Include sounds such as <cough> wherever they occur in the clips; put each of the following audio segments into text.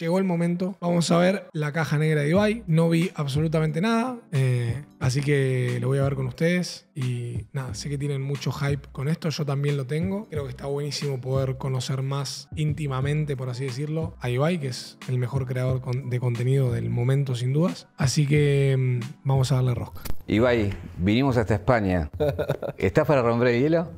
llegó el momento. Vamos a ver la caja negra de Ibai. No vi absolutamente nada, eh, así que lo voy a ver con ustedes. Y nada, sé que tienen mucho hype con esto, yo también lo tengo. Creo que está buenísimo poder conocer más íntimamente, por así decirlo, a Ibai, que es el mejor creador de contenido del momento, sin dudas. Así que mm, vamos a darle rosca. Ibai, vinimos hasta España. <laughs> ¿Estás para romper el hielo?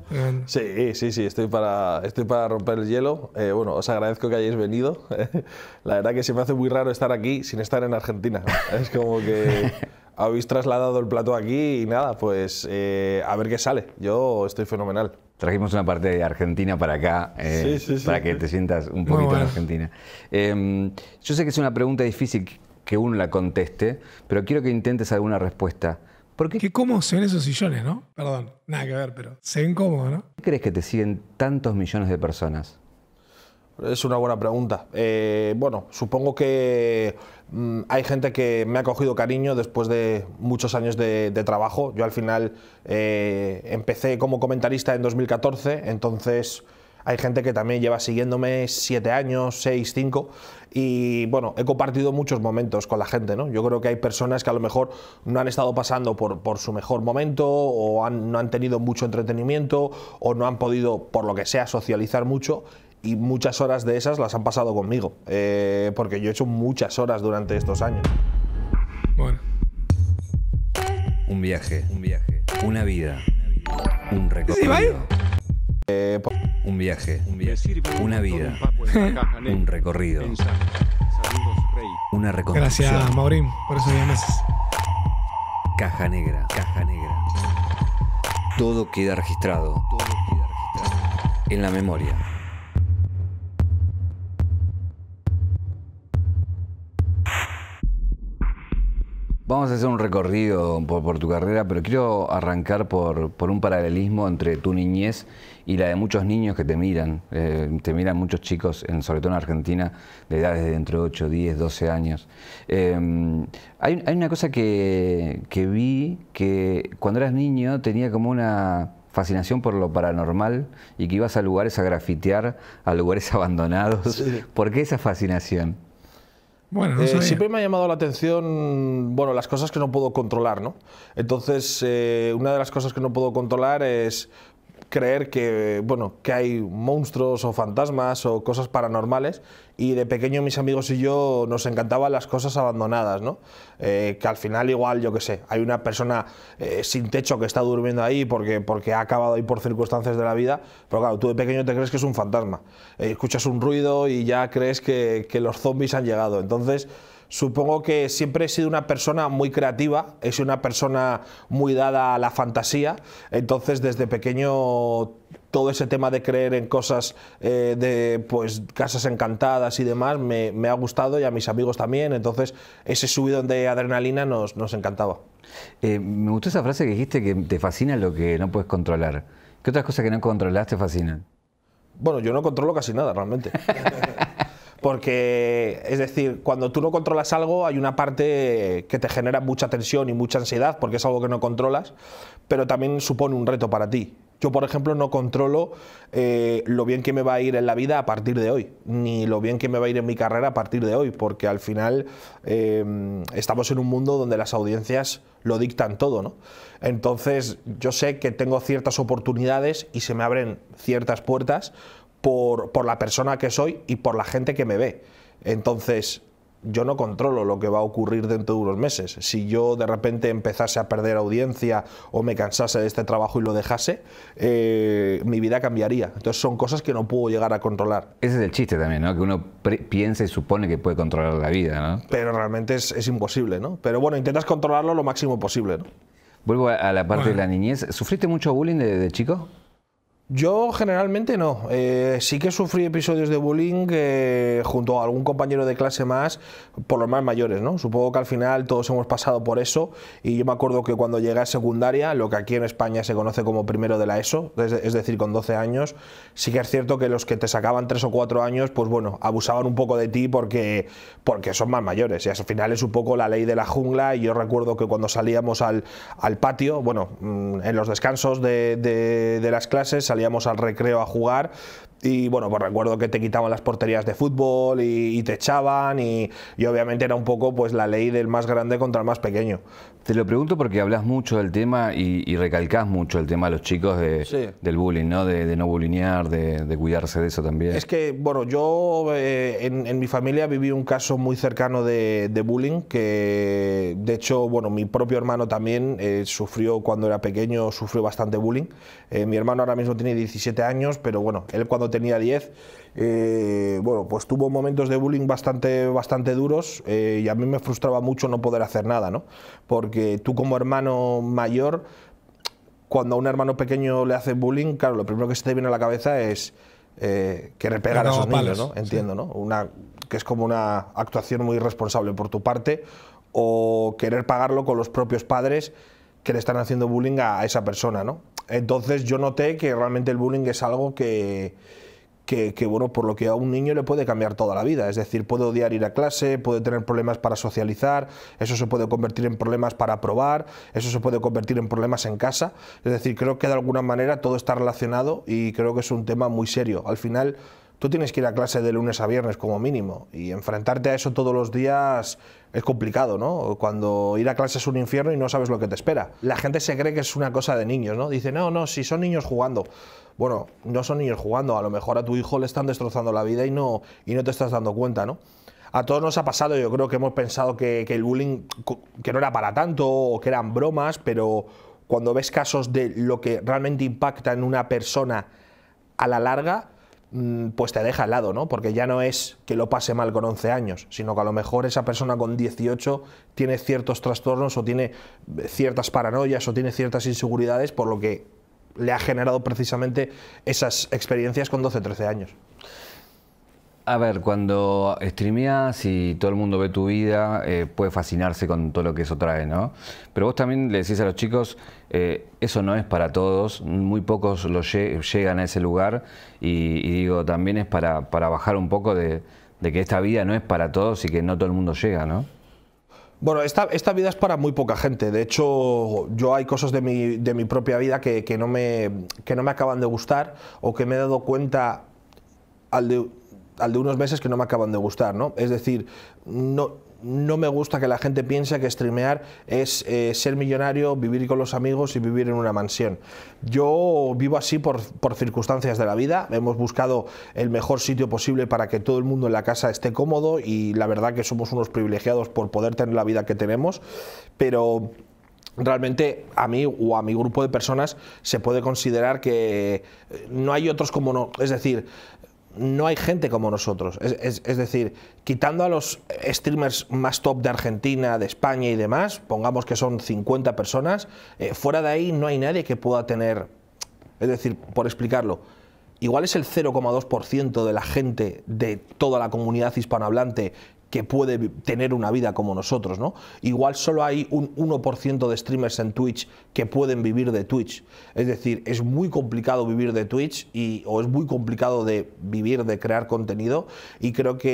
Sí, sí, sí, estoy para, estoy para romper el hielo. Eh, bueno, os agradezco que hayáis venido. <laughs> La verdad que se me hace muy raro estar aquí sin estar en Argentina. <laughs> Es como que habéis trasladado el plato aquí y nada, pues eh, a ver qué sale. Yo estoy fenomenal. Trajimos una parte de Argentina para acá, eh, para que te sientas un poquito en Argentina. Em, yo sé que es una pregunta difícil que uno la conteste, pero quiero que intentes alguna respuesta. ¿Por qué? qué cómo se ven esos sillones, ¿no? Perdón, nada que ver, pero se ven cómodos, ¿no? ¿Qué crees que te siguen tantos millones de personas? Es una buena pregunta. Eh, bueno, supongo que mm, hay gente que me ha cogido cariño después de muchos años de, trabajo. Yo al final eh, empecé como comentarista en 2014, entonces hay gente que también lleva siguiéndome siete años, seis, cinco, y bueno, he compartido muchos momentos con la gente, ¿no? Yo creo que hay personas que a lo mejor no han estado pasando por, su mejor momento, o no han tenido mucho entretenimiento, o no han podido, por lo que sea, socializar mucho, y muchas horas de esas las han pasado conmigo, eh, porque yo he hecho muchas horas durante estos años. Bueno. Un viaje, un viaje, una vida, un recorrido. Eh, pues, un viaje, un viaje, una vida, un recorrido. Una reconstrucción. Gracias, Maurín, por esos 10 meses. Caja negra, caja negra. Todo queda registrado. Todo queda registrado. En la memoria. Vamos a hacer un recorrido por, tu carrera, pero quiero arrancar por, un paralelismo entre tu niñez y la de muchos niños que te miran. Eh, te miran muchos chicos, en, sobre todo en Argentina, de edades de entre 8, 10, 12 años. Eh, hay, una cosa que, vi que cuando eras niño tenía como una fascinación por lo paranormal y que ibas a lugares a grafitear, a lugares <laughs> abandonados. ¿Por qué esa fascinación? Eh, siempre me ha llamado la atención, bueno, las cosas que no puedo controlar, ¿no? Entonces, eh, una de las cosas que no puedo controlar es creer que, bueno, que hay monstruos o fantasmas o cosas paranormales y de pequeño mis amigos y yo nos encantaban las cosas abandonadas, ¿no? Eh, que al final igual, yo qué sé, hay una persona eh, sin techo que está durmiendo ahí porque, porque ha acabado ahí por circunstancias de la vida, pero claro, tú de pequeño te crees que es un fantasma, eh, escuchas un ruido y ya crees que, que los zombies han llegado, entonces... Supongo que siempre he sido una persona muy creativa, he sido una persona muy dada a la fantasía, entonces desde pequeño todo ese tema de creer en cosas eh, de pues casas encantadas y demás me, ha gustado y a mis amigos también, entonces ese subidón de adrenalina nos, encantaba. Eh, me gustó esa frase que dijiste que te fascina lo que no puedes controlar. ¿Qué otras cosas que no controlas te fascinan? Bueno, yo no controlo casi nada realmente. <laughs> porque es decir, cuando tú no controlas algo hay una parte que te genera mucha tensión y mucha ansiedad porque es algo que no controlas, pero también supone un reto para ti. Yo, por ejemplo, no controlo eh, lo bien que me va a ir en la vida a partir de hoy, ni lo bien que me va a ir en mi carrera a partir de hoy, porque al final em, estamos en un mundo donde las audiencias lo dictan todo, ¿no? Entonces, yo sé que tengo ciertas oportunidades y se me abren ciertas puertas por, la persona que soy y por la gente que me ve. Entonces, yo no controlo lo que va a ocurrir dentro de unos meses. Si yo de repente empezase a perder audiencia o me cansase de este trabajo y lo dejase, eh, mi vida cambiaría. Entonces son cosas que no puedo llegar a controlar. Ese es el chiste también, ¿no? Que uno piensa y supone que puede controlar la vida, ¿no? Pero realmente es, imposible, ¿no? Pero bueno, intentas controlarlo lo máximo posible, Vuelvo a la parte de la niñez. ¿Sufriste mucho bullying de chico? Yo generalmente no. Eh, sí que sufrí episodios de bullying eh, junto a algún compañero de clase más, por los más mayores, ¿no? Supongo que al final todos hemos pasado por eso. Y yo me acuerdo que cuando llegué a secundaria, lo que aquí en España se conoce como primero de la ESO, es decir, con 12 años, sí que es cierto que los que te sacaban 3 o 4 años, pues bueno, abusaban un poco de ti porque, porque son más mayores. Y al final es un poco la ley de la jungla. Y yo recuerdo que cuando salíamos al, al patio, bueno, mm, en los descansos de, de, las clases, íbamos al recreo a jugar y bueno, pues recuerdo que te quitaban las porterías de fútbol y, te echaban y, y, obviamente era un poco pues la ley del más grande contra el más pequeño. Te lo pregunto porque hablas mucho del tema y, recalcas mucho el tema a los chicos de, del bullying, ¿no? De, no bullinear, de, cuidarse de eso también. Es que, bueno, yo eh, en, mi familia viví un caso muy cercano de, bullying que, de hecho, bueno, mi propio hermano también eh, sufrió cuando era pequeño, sufrió bastante bullying. Eh, mi hermano ahora mismo tiene 17 años, pero bueno, él cuando tenía 10 eh, bueno, pues tuvo momentos de bullying bastante, bastante duros eh, y a mí me frustraba mucho no poder hacer nada, ¿no? Porque tú como hermano mayor, cuando a un hermano pequeño le hace bullying, claro, lo primero que se te viene a la cabeza es eh, que repegar a esos niños, ¿no? Entiendo, ¿no? Una, que es como una actuación muy irresponsable por tu parte o querer pagarlo con los propios padres que le están haciendo bullying a esa persona, ¿no? Entonces yo noté que realmente el bullying es algo que, que, bueno, por lo que a un niño le puede cambiar toda la vida. Es decir, puede odiar ir a clase, puede tener problemas para socializar, eso se puede convertir en problemas para probar, eso se puede convertir en problemas en casa. Es decir, creo que de alguna manera todo está relacionado y creo que es un tema muy serio. Al final, tú tienes que ir a clase de lunes a viernes como mínimo y enfrentarte a eso todos los días es complicado, ¿no? Cuando ir a clase es un infierno y no sabes lo que te espera. La gente se cree que es una cosa de niños, ¿no? Dice, no, no, si son niños jugando bueno, no son niños jugando, a lo mejor a tu hijo le están destrozando la vida y no, y no te estás dando cuenta, ¿no? A todos nos ha pasado, yo creo que hemos pensado que, el bullying que no era para tanto o que eran bromas, pero cuando ves casos de lo que realmente impacta en una persona a la larga, mm, pues te deja al lado, ¿no? Porque ya no es que lo pase mal con 11 años, sino que a lo mejor esa persona con 18 tiene ciertos trastornos o tiene ciertas paranoias o tiene ciertas inseguridades, por lo que le ha generado precisamente esas experiencias con 12, 13 años. A ver, cuando streameas y todo el mundo ve tu vida, eh, puede fascinarse con todo lo que eso trae, ¿no? Pero vos también le decís a los chicos, eh, eso no es para todos, muy pocos llegan a ese lugar y, digo, también es para, bajar un poco de que esta vida no es para todos y que no todo el mundo llega, ¿no? Bueno, esta, vida es para muy poca gente. De hecho, yo hay cosas de mi, de mi propia vida que, no me, no me acaban de gustar o que me he dado cuenta al de, al de unos meses que no me acaban de gustar, ¿no? Es decir, no, no me gusta que la gente piense que streamear es eh, ser millonario, vivir con los amigos y vivir en una mansión. Yo vivo así por, por, circunstancias de la vida. Hemos buscado el mejor sitio posible para que todo el mundo en la casa esté cómodo y la verdad que somos unos privilegiados por poder tener la vida que tenemos, pero... Realmente a mí o a mi grupo de personas se puede considerar que no hay otros como no. Es decir, no hay gente como nosotros. Es, decir, quitando a los streamers más top de Argentina, de España y demás, pongamos que son 50 personas, eh, fuera de ahí no hay nadie que pueda tener, es decir, por explicarlo, igual es el 0,2% de la gente de toda la comunidad hispanohablante que puede tener una vida como nosotros, ¿no? Igual solo hay un 1% de streamers en Twitch que pueden vivir de Twitch. Es decir, es muy complicado vivir de Twitch y, o es muy complicado de vivir, de crear contenido y creo que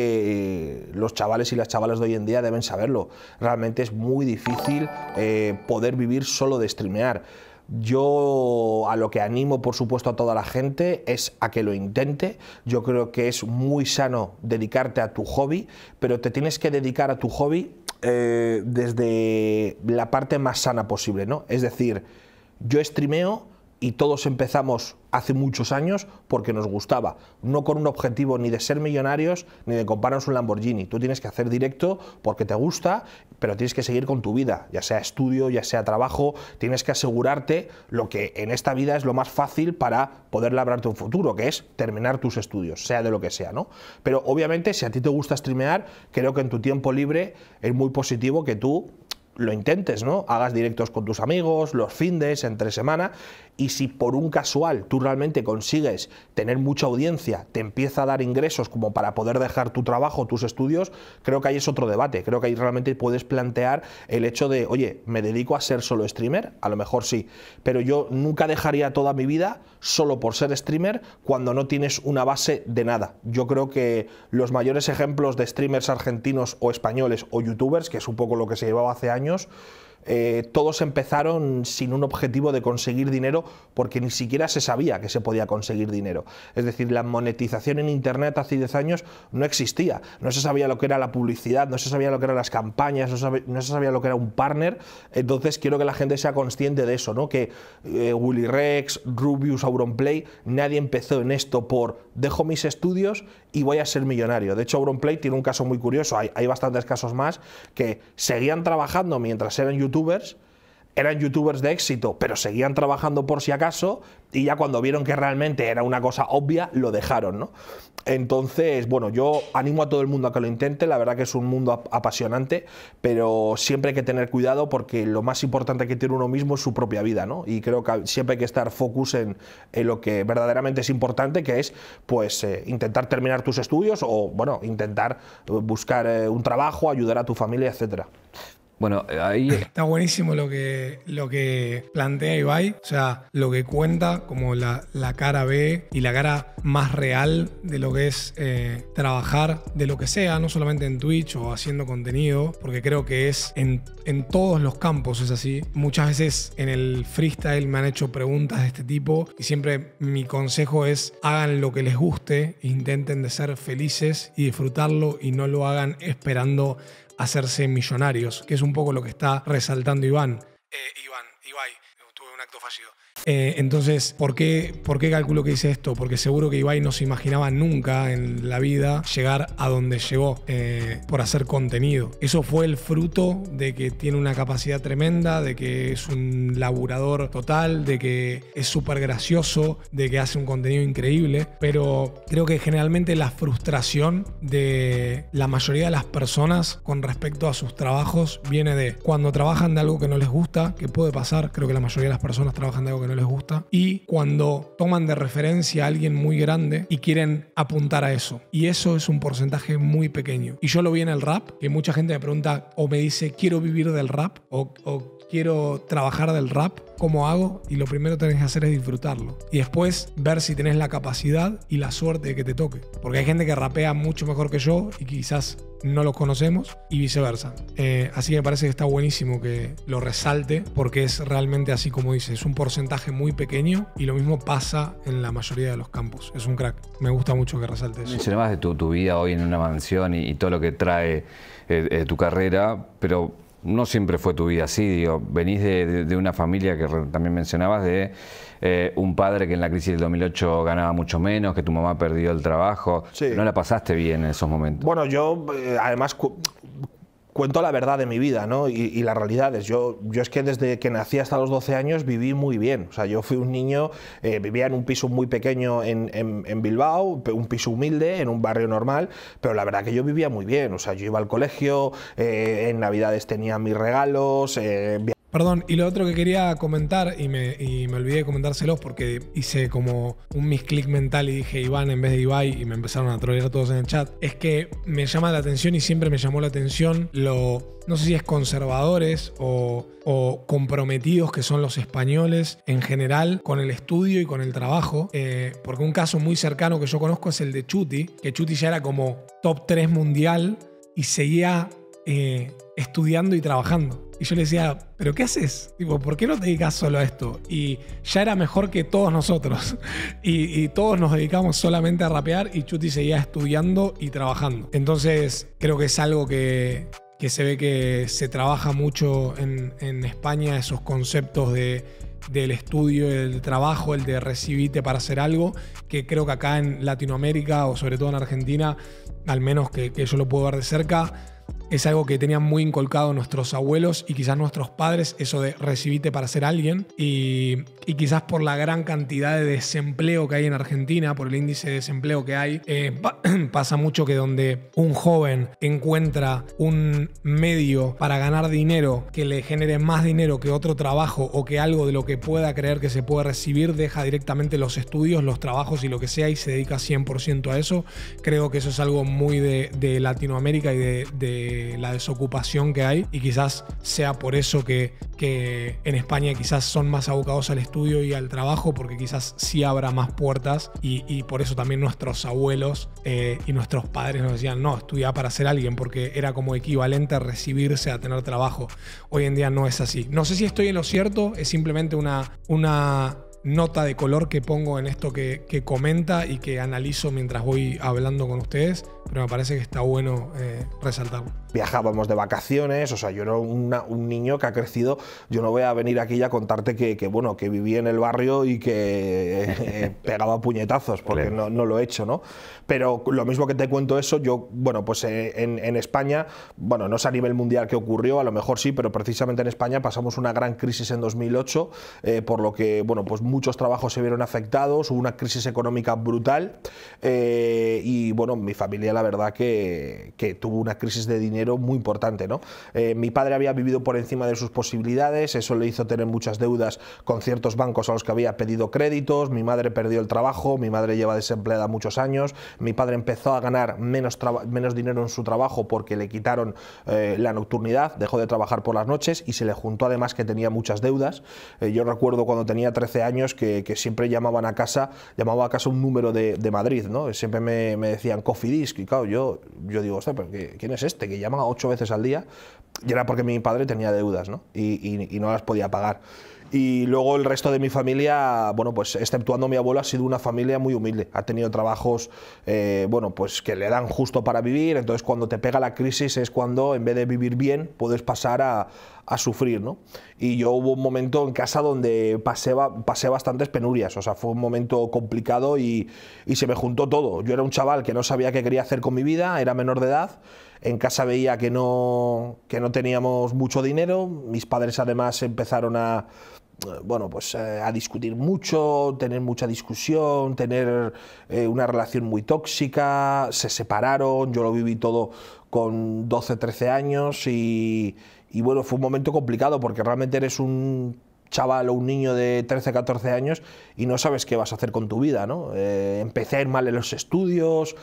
eh, los chavales y las chavales de hoy en día deben saberlo. Realmente es muy difícil eh, poder vivir solo de streamear. Yo a lo que animo, por supuesto, a toda la gente es a que lo intente. Yo creo que es muy sano dedicarte a tu hobby, pero te tienes que dedicar a tu hobby eh, desde la parte más sana posible, ¿no? Es decir, yo streameo y todos empezamos hace muchos años porque nos gustaba, no con un objetivo ni de ser millonarios ni de comprarnos un Lamborghini. Tú tienes que hacer directo porque te gusta, pero tienes que seguir con tu vida, ya sea estudio, ya sea trabajo, tienes que asegurarte lo que en esta vida es lo más fácil para poder labrarte un futuro, que es terminar tus estudios, sea de lo que sea, ¿no? Pero obviamente si a ti te gusta streamear, creo que en tu tiempo libre es muy positivo que tú lo intentes, ¿no? Hagas directos con tus amigos, los findes, entre semana, y si por un casual tú realmente consigues tener mucha audiencia, te empieza a dar ingresos como para poder dejar tu trabajo, tus estudios, creo que ahí es otro debate, creo que ahí realmente puedes plantear el hecho de, oye, me dedico a ser solo streamer, a lo mejor sí, pero yo nunca dejaría toda mi vida solo por ser streamer cuando no tienes una base de nada. Yo creo que los mayores ejemplos de streamers argentinos o españoles o youtubers, que es un poco lo que se llevaba hace años, eh, todos empezaron sin un objetivo de conseguir dinero porque ni siquiera se sabía que se podía conseguir dinero. Es decir, la monetización en Internet hace 10 años no existía. No se sabía lo que era la publicidad, no se sabía lo que eran las campañas, no, se sabía lo que era un partner. Entonces quiero que la gente sea consciente de eso, ¿no? que eh, Willy Rex, Rubius, Auronplay, nadie empezó en esto por dejo mis estudios y voy a ser millonario. De hecho, Auronplay tiene un caso muy curioso, hay, bastantes casos más, que seguían trabajando mientras eran youtubers eran youtubers de éxito, pero seguían trabajando por si acaso y ya cuando vieron que realmente era una cosa obvia, lo dejaron, ¿no? Entonces, bueno, yo animo a todo el mundo a que lo intente, la verdad que es un mundo apasionante, pero siempre hay que tener cuidado porque lo más importante que tiene uno mismo es su propia vida, ¿no? Y creo que siempre hay que estar focus en, lo que verdaderamente es importante, que es, pues, eh, intentar terminar tus estudios o, bueno, intentar eh, buscar eh, un trabajo, ayudar a tu familia, etcétera. Bueno, ahí. Está buenísimo lo que, lo que plantea Ibai, o sea, lo que cuenta como la, cara B y la cara más real de lo que es eh, trabajar de lo que sea, no solamente en Twitch o haciendo contenido, porque creo que es en, en todos los campos es así. Muchas veces en el freestyle me han hecho preguntas de este tipo y siempre mi consejo es hagan lo que les guste, intenten de ser felices y disfrutarlo y no lo hagan esperando hacerse millonarios, que es un poco lo que está resaltando Iván. Eh, Iván, Ibai, tuve un acto fallido. Eh, entonces, ¿por qué, ¿por qué calculo que hice esto? Porque seguro que Ibai no se imaginaba nunca en la vida llegar a donde llegó eh, por hacer contenido. Eso fue el fruto de que tiene una capacidad tremenda, de que es un laburador total, de que es súper gracioso, de que hace un contenido increíble, pero creo que generalmente la frustración de la mayoría de las personas con respecto a sus trabajos viene de cuando trabajan de algo que no les gusta, que puede pasar, creo que la mayoría de las personas trabajan de algo que les gusta, y cuando toman de referencia a alguien muy grande y quieren apuntar a eso. Y eso es un porcentaje muy pequeño. Y yo lo vi en el rap, que mucha gente me pregunta o me dice, quiero vivir del rap, o quiero trabajar del rap, ¿cómo hago? Y lo primero que tenés que hacer es disfrutarlo. Y después ver si tenés la capacidad y la suerte de que te toque. Porque hay gente que rapea mucho mejor que yo y quizás no los conocemos y viceversa. Eh, así que me parece que está buenísimo que lo resalte porque es realmente así como dices, es un porcentaje muy pequeño y lo mismo pasa en la mayoría de los campos. Es un crack. Me gusta mucho que resalte eso. más de tu, vida hoy en una mansión y, todo lo que trae eh, tu carrera, pero no siempre fue tu vida así, digo, venís de, una familia que también mencionabas, de eh, un padre que en la crisis del 2008 ganaba mucho menos, que tu mamá perdió el trabajo, no la pasaste bien en esos momentos. Bueno, yo eh, además cuento la verdad de mi vida ¿no? y, las realidades. Yo, yo es que desde que nací hasta los 12 años viví muy bien. O sea, yo fui un niño, eh, vivía en un piso muy pequeño en, Bilbao, un piso humilde, en un barrio normal, pero la verdad que yo vivía muy bien. O sea, yo iba al colegio, eh, en Navidades tenía mis regalos, eh, Perdón, y lo otro que quería comentar, y me, olvidé de comentárselos porque hice como un misclick mental y dije Iván en vez de Ibai y me empezaron a trolear todos en el chat, es que me llama la atención y siempre me llamó la atención lo, no sé si es conservadores o, comprometidos que son los españoles en general con el estudio y con el trabajo, eh, porque un caso muy cercano que yo conozco es el de Chuti, que Chuti ya era como top 3 mundial y seguía eh, estudiando y trabajando. Y yo le decía, ¿pero qué haces? Tipo, ¿por qué no te dedicas solo a esto? Y ya era mejor que todos nosotros. <laughs> Y, todos nos dedicamos solamente a rapear y Chuti seguía estudiando y trabajando. Entonces, creo que es algo que, se ve que se trabaja mucho en, España, esos conceptos de, del estudio, el trabajo, el de recibirte para hacer algo, que creo que acá en Latinoamérica o sobre todo en Argentina, al menos que, que yo lo puedo ver de cerca, es algo que tenían muy inculcado nuestros abuelos y quizás nuestros padres, eso de recibite para ser alguien. Y, y quizás por la gran cantidad de desempleo que hay en Argentina, por el índice de desempleo que hay, eh, <clears throat> <clears throat> pasa mucho que donde un joven encuentra un medio para ganar dinero que le genere más dinero que otro trabajo o que algo de lo que pueda creer que se puede recibir, deja directamente los estudios, los trabajos y lo que sea y se dedica 100% a eso. Creo que eso es algo muy de, Latinoamérica y de eh, la desocupación que hay y quizás sea por eso que, que en España quizás son más abocados al estudio y al trabajo porque quizás sí abra más puertas y, por eso también nuestros abuelos eh, y nuestros padres nos decían no, estudia para ser alguien porque era como equivalente a recibirse a tener trabajo. Hoy en día no es así. No sé si estoy en lo cierto, es simplemente una, una nota de color que pongo en esto que, que, comenta y que analizo mientras voy hablando con ustedes, pero me parece que está bueno eh, resaltarlo viajábamos de vacaciones, o sea, yo era un niño que ha crecido, yo no voy a venir aquí ya a contarte que, que bueno, que viví en el barrio y que eh, eh, <laughs> pegaba puñetazos, porque no, lo he hecho, ¿no? Pero lo mismo que te cuento eso, yo, bueno, pues eh, en, España, bueno, no es a nivel mundial que ocurrió, a lo mejor sí, pero precisamente en España pasamos una gran crisis en 2008, por lo que, bueno, pues muchos trabajos se vieron afectados, hubo una crisis económica brutal, y bueno, mi familia la verdad que, que tuvo una crisis de dinero muy importante. ¿no? Eh, mi padre había vivido por encima de sus posibilidades, eso le hizo tener muchas deudas con ciertos bancos a los que había pedido créditos, mi madre perdió el trabajo, mi madre lleva desempleada muchos años, mi padre empezó a ganar menos, menos dinero en su trabajo porque le quitaron eh, la nocturnidad, dejó de trabajar por las noches y se le juntó además que tenía muchas deudas. Eh, yo recuerdo cuando tenía 13 años que, siempre llamaban a casa, llamaba a casa un número de, de Madrid, ¿no? siempre me, me decían Coffee Disc y yo, yo digo, ¿quién es este que llama? ocho veces al día y era porque mi padre tenía deudas ¿no? Y, no las podía pagar. Y luego el resto de mi familia, bueno, pues exceptuando mi abuelo, ha sido una familia muy humilde. Ha tenido trabajos, eh, bueno, pues que le dan justo para vivir. Entonces, cuando te pega la crisis es cuando, en vez de vivir bien, puedes pasar a, a sufrir, ¿no? Y yo hubo un momento en casa donde pasé, pasé bastantes penurias, o sea, fue un momento complicado y, y se me juntó todo. Yo era un chaval que no sabía qué quería hacer con mi vida, era menor de edad, en casa veía que no, no teníamos mucho dinero, mis padres además empezaron a, bueno, pues eh, a discutir mucho, tener mucha discusión, tener eh, una relación muy tóxica, se separaron, yo lo viví todo con 12, 13 años y, bueno, fue un momento complicado porque realmente eres un chaval o un niño de 13, 14 años y no sabes qué vas a hacer con tu vida, ¿no? Eh, empecé a mal en los estudios,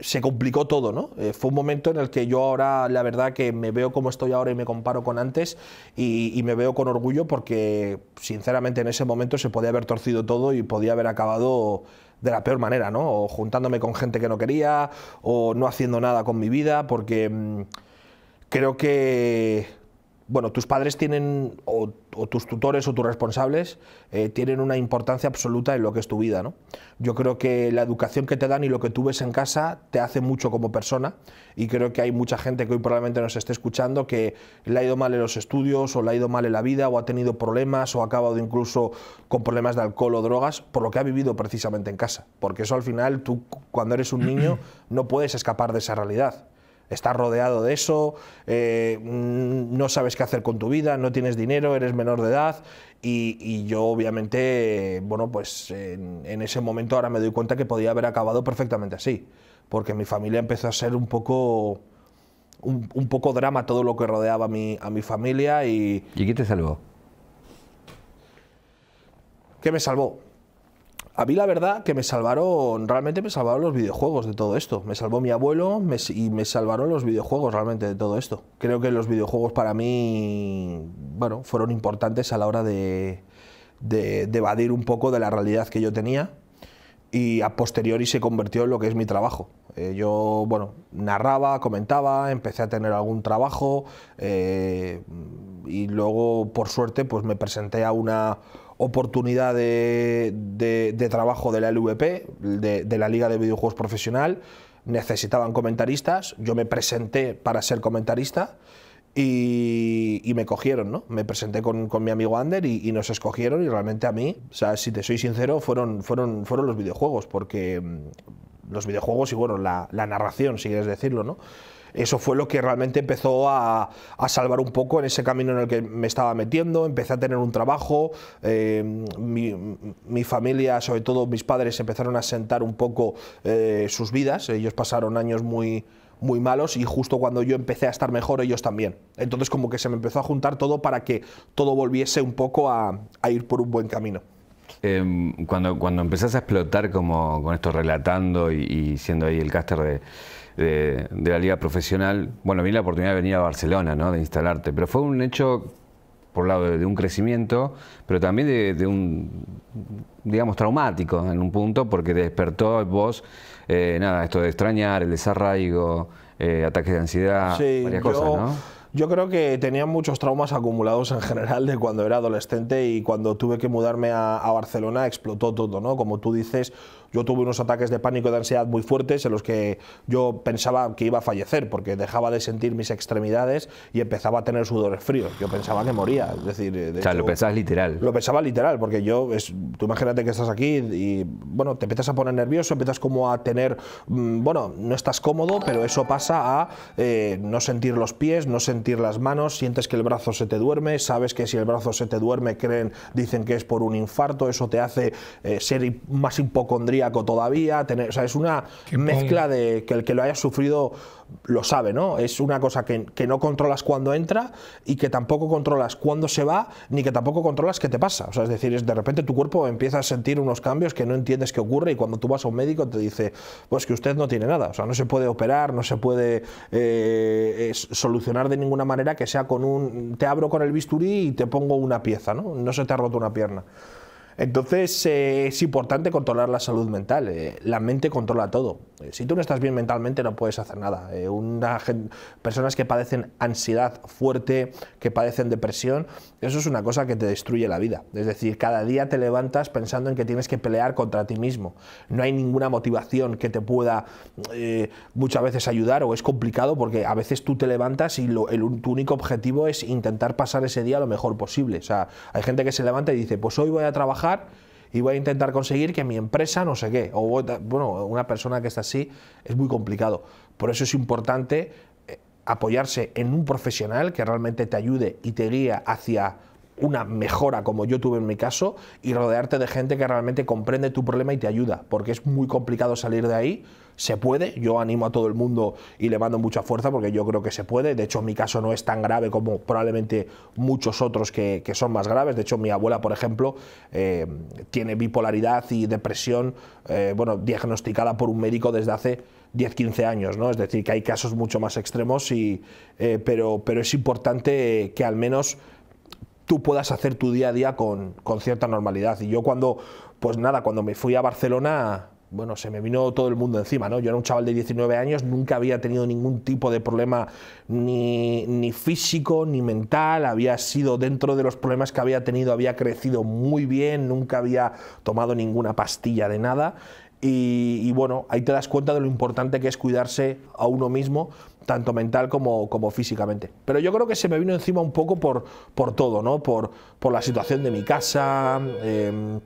se complicó todo, ¿no? Eh, fue un momento en el que yo ahora, la verdad, que me veo como estoy ahora y me comparo con antes y, me veo con orgullo porque, sinceramente, en ese momento se podía haber torcido todo y podía haber acabado de la peor manera, ¿no? O juntándome con gente que no quería o no haciendo nada con mi vida porque mm, creo que bueno, tus padres tienen, o, tus tutores o tus responsables, eh, tienen una importancia absoluta en lo que es tu vida. Yo creo que la educación que te dan y lo que tú ves en casa te hace mucho como persona y creo que hay mucha gente que hoy probablemente nos esté escuchando que le ha ido mal en los estudios o le ha ido mal en la vida o ha tenido problemas o ha acabado incluso con problemas de alcohol o drogas por lo que ha vivido precisamente en casa. Porque eso al final tú cuando eres un niño <clears throat> no puedes escapar de esa realidad estás rodeado de eso, eh, mm, no sabes qué hacer con tu vida, no tienes dinero, eres menor de edad y, yo obviamente, bueno, pues en, ese momento ahora me doy cuenta que podía haber acabado perfectamente así, porque mi familia empezó a ser un poco... Un, poco drama todo lo que rodeaba a mi, a mi familia y... ¿Y qué te salvó? ¿Qué me salvó? a mí la verdad que me salvaron, realmente me salvaron los videojuegos de todo esto. Me salvó mi abuelo y me salvaron los videojuegos realmente de todo esto. Creo que los videojuegos para mí, bueno, fueron importantes a la hora de, evadir un poco de la realidad que yo tenía y a posteriori se convirtió en lo que es mi trabajo. Eh, yo, bueno, narraba, comentaba, empecé a tener algún trabajo eh, y luego, por suerte, pues me presenté a una oportunidad de, de, trabajo de la LVP, de, de la Liga de Videojuegos Profesional, necesitaban comentaristas, yo me presenté para ser comentarista. Y, me cogieron, ¿no? Me presenté con, con mi amigo Ander y, nos escogieron y realmente a mí, o sea, si te soy sincero, fueron, fueron, fueron los videojuegos, porque mm, los videojuegos y bueno, la, la narración, si quieres decirlo, ¿no? eso fue lo que realmente empezó a, salvar un poco en ese camino en el que me estaba metiendo, empecé a tener un trabajo, eh, mi, familia, sobre todo mis padres, empezaron a sentar un poco eh, sus vidas, ellos pasaron años muy muy malos y justo cuando yo empecé a estar mejor ellos también. Entonces como que se me empezó a juntar todo para que todo volviese un poco a, ir por un buen camino. Em, cuando, cuando empezás a explotar como con esto relatando y siendo ahí el caster de, de, la liga profesional, bueno, vi la oportunidad de venir a Barcelona, ¿no? De instalarte, pero fue un hecho por lado de, un crecimiento, pero también de, un, digamos, traumático en un punto, porque despertó vos, eh, nada, esto de extrañar, el desarraigo, eh, ataques de ansiedad, varias yo, cosas, Yo creo que tenía muchos traumas acumulados en general de cuando era adolescente y cuando tuve que mudarme a Barcelona explotó todo, ¿no? Como tú dices, yo tuve unos ataques de pánico y de ansiedad muy fuertes en los que yo pensaba que iba a fallecer porque dejaba de sentir mis extremidades y empezaba a tener sudores fríos. Yo pensaba que moría. Es decir, lo pensabas literal. Lo pensaba literal, porque yo, es, tú imagínate que estás aquí y, bueno, te empiezas a poner nervioso, empiezas como a tener, mm, bueno, no estás cómodo, pero eso pasa a eh, no sentir los pies, no sentir las manos, sientes que el brazo se te duerme, sabes que si el brazo se te duerme, creen, dicen que es por un infarto, eso te hace eh, ser más hipocondría todavía, es una mezcla de que el que lo haya sufrido lo sabe, ¿no? Es una cosa que, no controlas cuando entra y que tampoco controlas cuando se va, ni que tampoco controlas qué te pasa. O es decir, es de repente tu cuerpo empieza a sentir unos cambios que no entiendes qué ocurre y cuando tú vas a un médico te dice, pues que usted no tiene nada, no se puede operar, no se puede eh, solucionar de ninguna manera que sea con un, te abro con el bisturí y te pongo una pieza, ¿no? No se te ha roto una pierna. Entonces eh, es importante controlar la salud mental. Eh, la mente controla todo. Eh, si tú no estás bien mentalmente no puedes hacer nada. Eh, personas que padecen ansiedad fuerte, que padecen depresión, eso es una cosa que te destruye la vida. Es decir, cada día te levantas pensando en que tienes que pelear contra ti mismo. No hay ninguna motivación que te pueda eh, muchas veces ayudar o es complicado porque a veces tú te levantas y el, tu único objetivo es intentar pasar ese día lo mejor posible. O sea, hay gente que se levanta y dice, pues hoy voy a trabajar y voy a intentar conseguir que mi empresa no sé qué. O bueno, una persona que está así es muy complicado. Por eso es importante eh, apoyarse en un profesional que realmente te ayude y te guíe hacia una mejora como yo tuve en mi caso y rodearte de gente que realmente comprende tu problema y te ayuda, porque es muy complicado salir de ahí se puede. Yo animo a todo el mundo y le mando mucha fuerza porque yo creo que se puede. De hecho, mi caso no es tan grave como probablemente muchos otros que, son más graves. De hecho, mi abuela, por ejemplo, eh, tiene bipolaridad y depresión, eh, bueno, diagnosticada por un médico desde hace 10-15 años, ¿no? Es decir, que hay casos mucho más extremos, y, eh, pero, pero es importante que al menos tú puedas hacer tu día a día con, cierta normalidad. Y yo cuando, pues nada, cuando me fui a Barcelona bueno, se me vino todo el mundo encima, ¿no? Yo era un chaval de 19 años, nunca había tenido ningún tipo de problema ni, físico, ni mental, había sido dentro de los problemas que había tenido, había crecido muy bien, nunca había tomado ninguna pastilla de nada. Y, bueno, ahí te das cuenta de lo importante que es cuidarse a uno mismo, tanto mental como, como físicamente. Pero yo creo que se me vino encima un poco por, por todo, ¿no? Por, por la situación de mi casa. Em,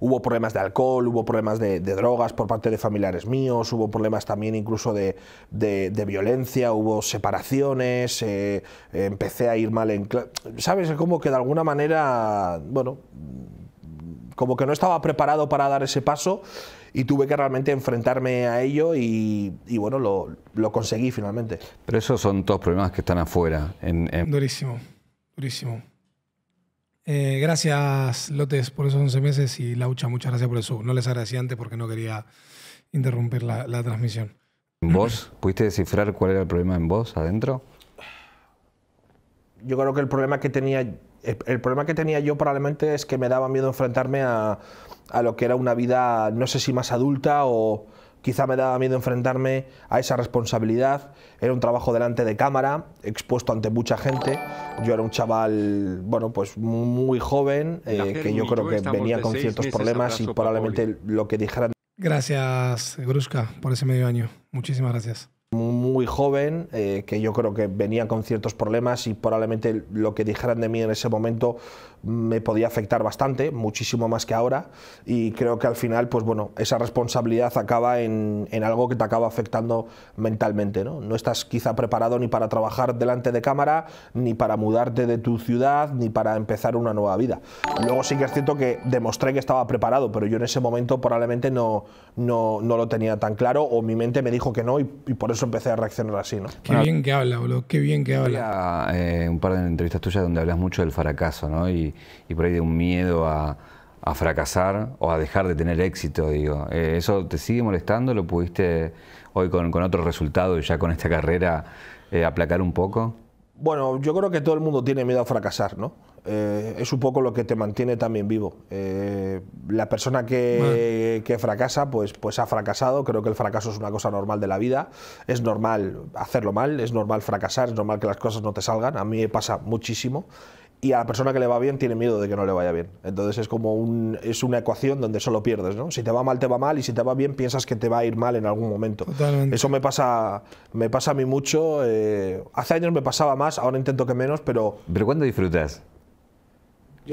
hubo problemas de alcohol, hubo problemas de, drogas por parte de familiares míos, hubo problemas también incluso de, violencia, hubo separaciones, eh, empecé a ir mal en... ¿Sabes? Como que de alguna manera, bueno, como que no estaba preparado para dar ese paso y tuve que realmente enfrentarme a ello y, bueno, lo, lo, conseguí finalmente. Pero esos son todos problemas que están afuera. en... Durísimo, durísimo. Eh, gracias, Lotes, por esos 11 meses y Laucha, muchas gracias por eso, No les agradecí antes porque no quería interrumpir la, transmisión. ¿Vos? ¿Pudiste descifrar cuál era el problema en vos adentro? Yo creo que el problema que tenía el problema que tenía yo probablemente es que me daba miedo enfrentarme a, lo que era una vida, no sé si más adulta o, Quizá me daba miedo enfrentarme a esa responsabilidad. Era un trabajo delante de cámara, expuesto ante mucha gente. Yo era un chaval, bueno, pues muy joven, eh, que yo creo que venía con ciertos problemas y probablemente lo que dijeran. Gracias, Gruska, por ese medio año. Muchísimas gracias muy joven, eh, que yo creo que venía con ciertos problemas y probablemente lo que dijeran de mí en ese momento me podía afectar bastante, muchísimo más que ahora, y creo que al final, pues bueno, esa responsabilidad acaba en, algo que te acaba afectando mentalmente, ¿no? No estás quizá preparado ni para trabajar delante de cámara, ni para mudarte de tu ciudad, ni para empezar una nueva vida. Luego sí que es cierto que demostré que estaba preparado, pero yo en ese momento probablemente no, no, lo tenía tan claro, o mi mente me dijo que no, y, por eso empecé a reaccionar así, ¿no? Qué bien que habla, boludo, qué bien que habla. Eh, un par de entrevistas tuyas donde hablas mucho del fracaso, ¿no? Y y por ahí de un miedo a, fracasar o a dejar de tener éxito, digo. Eh, ¿Eso te sigue molestando? ¿Lo pudiste hoy con, con otro resultado y ya con esta carrera eh, aplacar un poco? Bueno, yo creo que todo el mundo tiene miedo a fracasar, ¿no? Eh, es un poco lo que te mantiene también vivo. la persona ah. que, fracasa, pues, pues ha fracasado. Creo que el fracaso es una cosa normal de la vida. Es normal hacerlo mal, es normal fracasar, es normal que las cosas no te salgan. A mí me pasa muchísimo y a la persona que le va bien tiene miedo de que no le vaya bien. Entonces es como es una ecuación donde solo pierdes, ¿no? Si te va mal, te va mal, y si te va bien, piensas que te va a ir mal en algún momento. Eso me pasa, me pasa a mí mucho. Eh, hace años me pasaba más, ahora intento que menos, pero... ¿Pero cuándo disfrutas?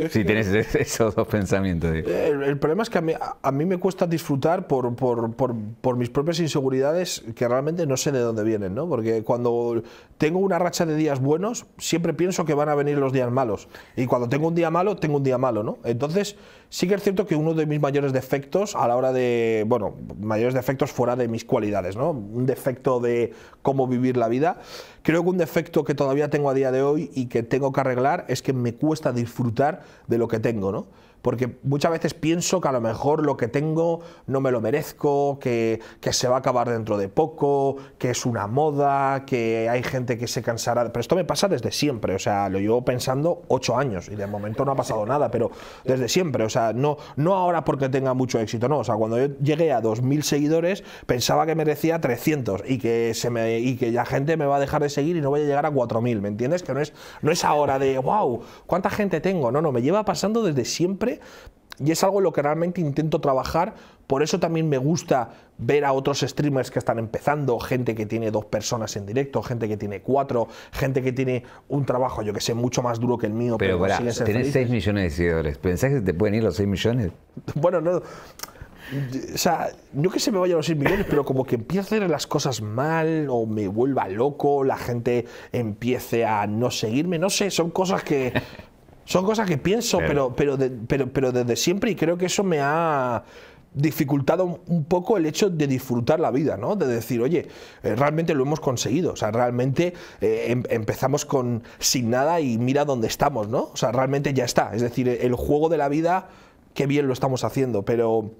si tienes <laughs> esos dos pensamientos. El, problema es que a mí, a mí me cuesta disfrutar por, por, mis propias inseguridades que realmente no sé de dónde vienen, ¿no? Porque cuando tengo una racha de días buenos, siempre pienso que van a venir los días malos. Y cuando tengo un día malo, tengo un día malo, ¿no? Entonces, Sí que es cierto que uno de mis mayores defectos a la hora de, bueno, mayores defectos fuera de mis cualidades, ¿no? Un defecto de cómo vivir la vida. Creo que un defecto que todavía tengo a día de hoy y que tengo que arreglar es que me cuesta disfrutar de lo que tengo, ¿no? porque muchas veces pienso que a lo mejor lo que tengo no me lo merezco, que, se va a acabar dentro de poco, que es una moda, que hay gente que se cansará. Pero esto me pasa desde siempre, o sea, lo llevo pensando ocho años y de momento no ha pasado nada, pero desde siempre, o sea, no, no ahora porque tenga mucho éxito, no, o sea, cuando yo llegué a 2.000 seguidores pensaba que merecía 300 y que, se me, y que la gente me va a dejar de seguir y no voy a llegar a 4.000, ¿me entiendes? Que no es, no es ahora de, wow, ¿cuánta gente tengo? No, no, me lleva pasando desde siempre y es algo en lo que realmente intento trabajar. Por eso también me gusta ver a otros streamers que están empezando, gente que tiene dos personas en directo, gente que tiene cuatro, gente que tiene un trabajo, yo que sé, mucho más duro que el mío. Pero, bueno, si 6 millones de seguidores. ¿Pensás que te pueden ir los 6 millones? <laughs> Bueno, no. O sea, no que se me vayan los 6 millones, pero como que empiece a hacer las cosas mal o me vuelva loco, la gente empiece a no seguirme, no sé, son cosas que son cosas que pienso, pero, pero, pero, desde siempre y creo que eso me ha dificultado un poco el hecho de disfrutar la vida, ¿no? De decir, oye, eh, realmente lo hemos conseguido, o sea, realmente eh, em, empezamos con sin nada y mira dónde estamos, ¿no? O sea, realmente ya está, es decir, el juego de la vida, qué bien lo estamos haciendo, pero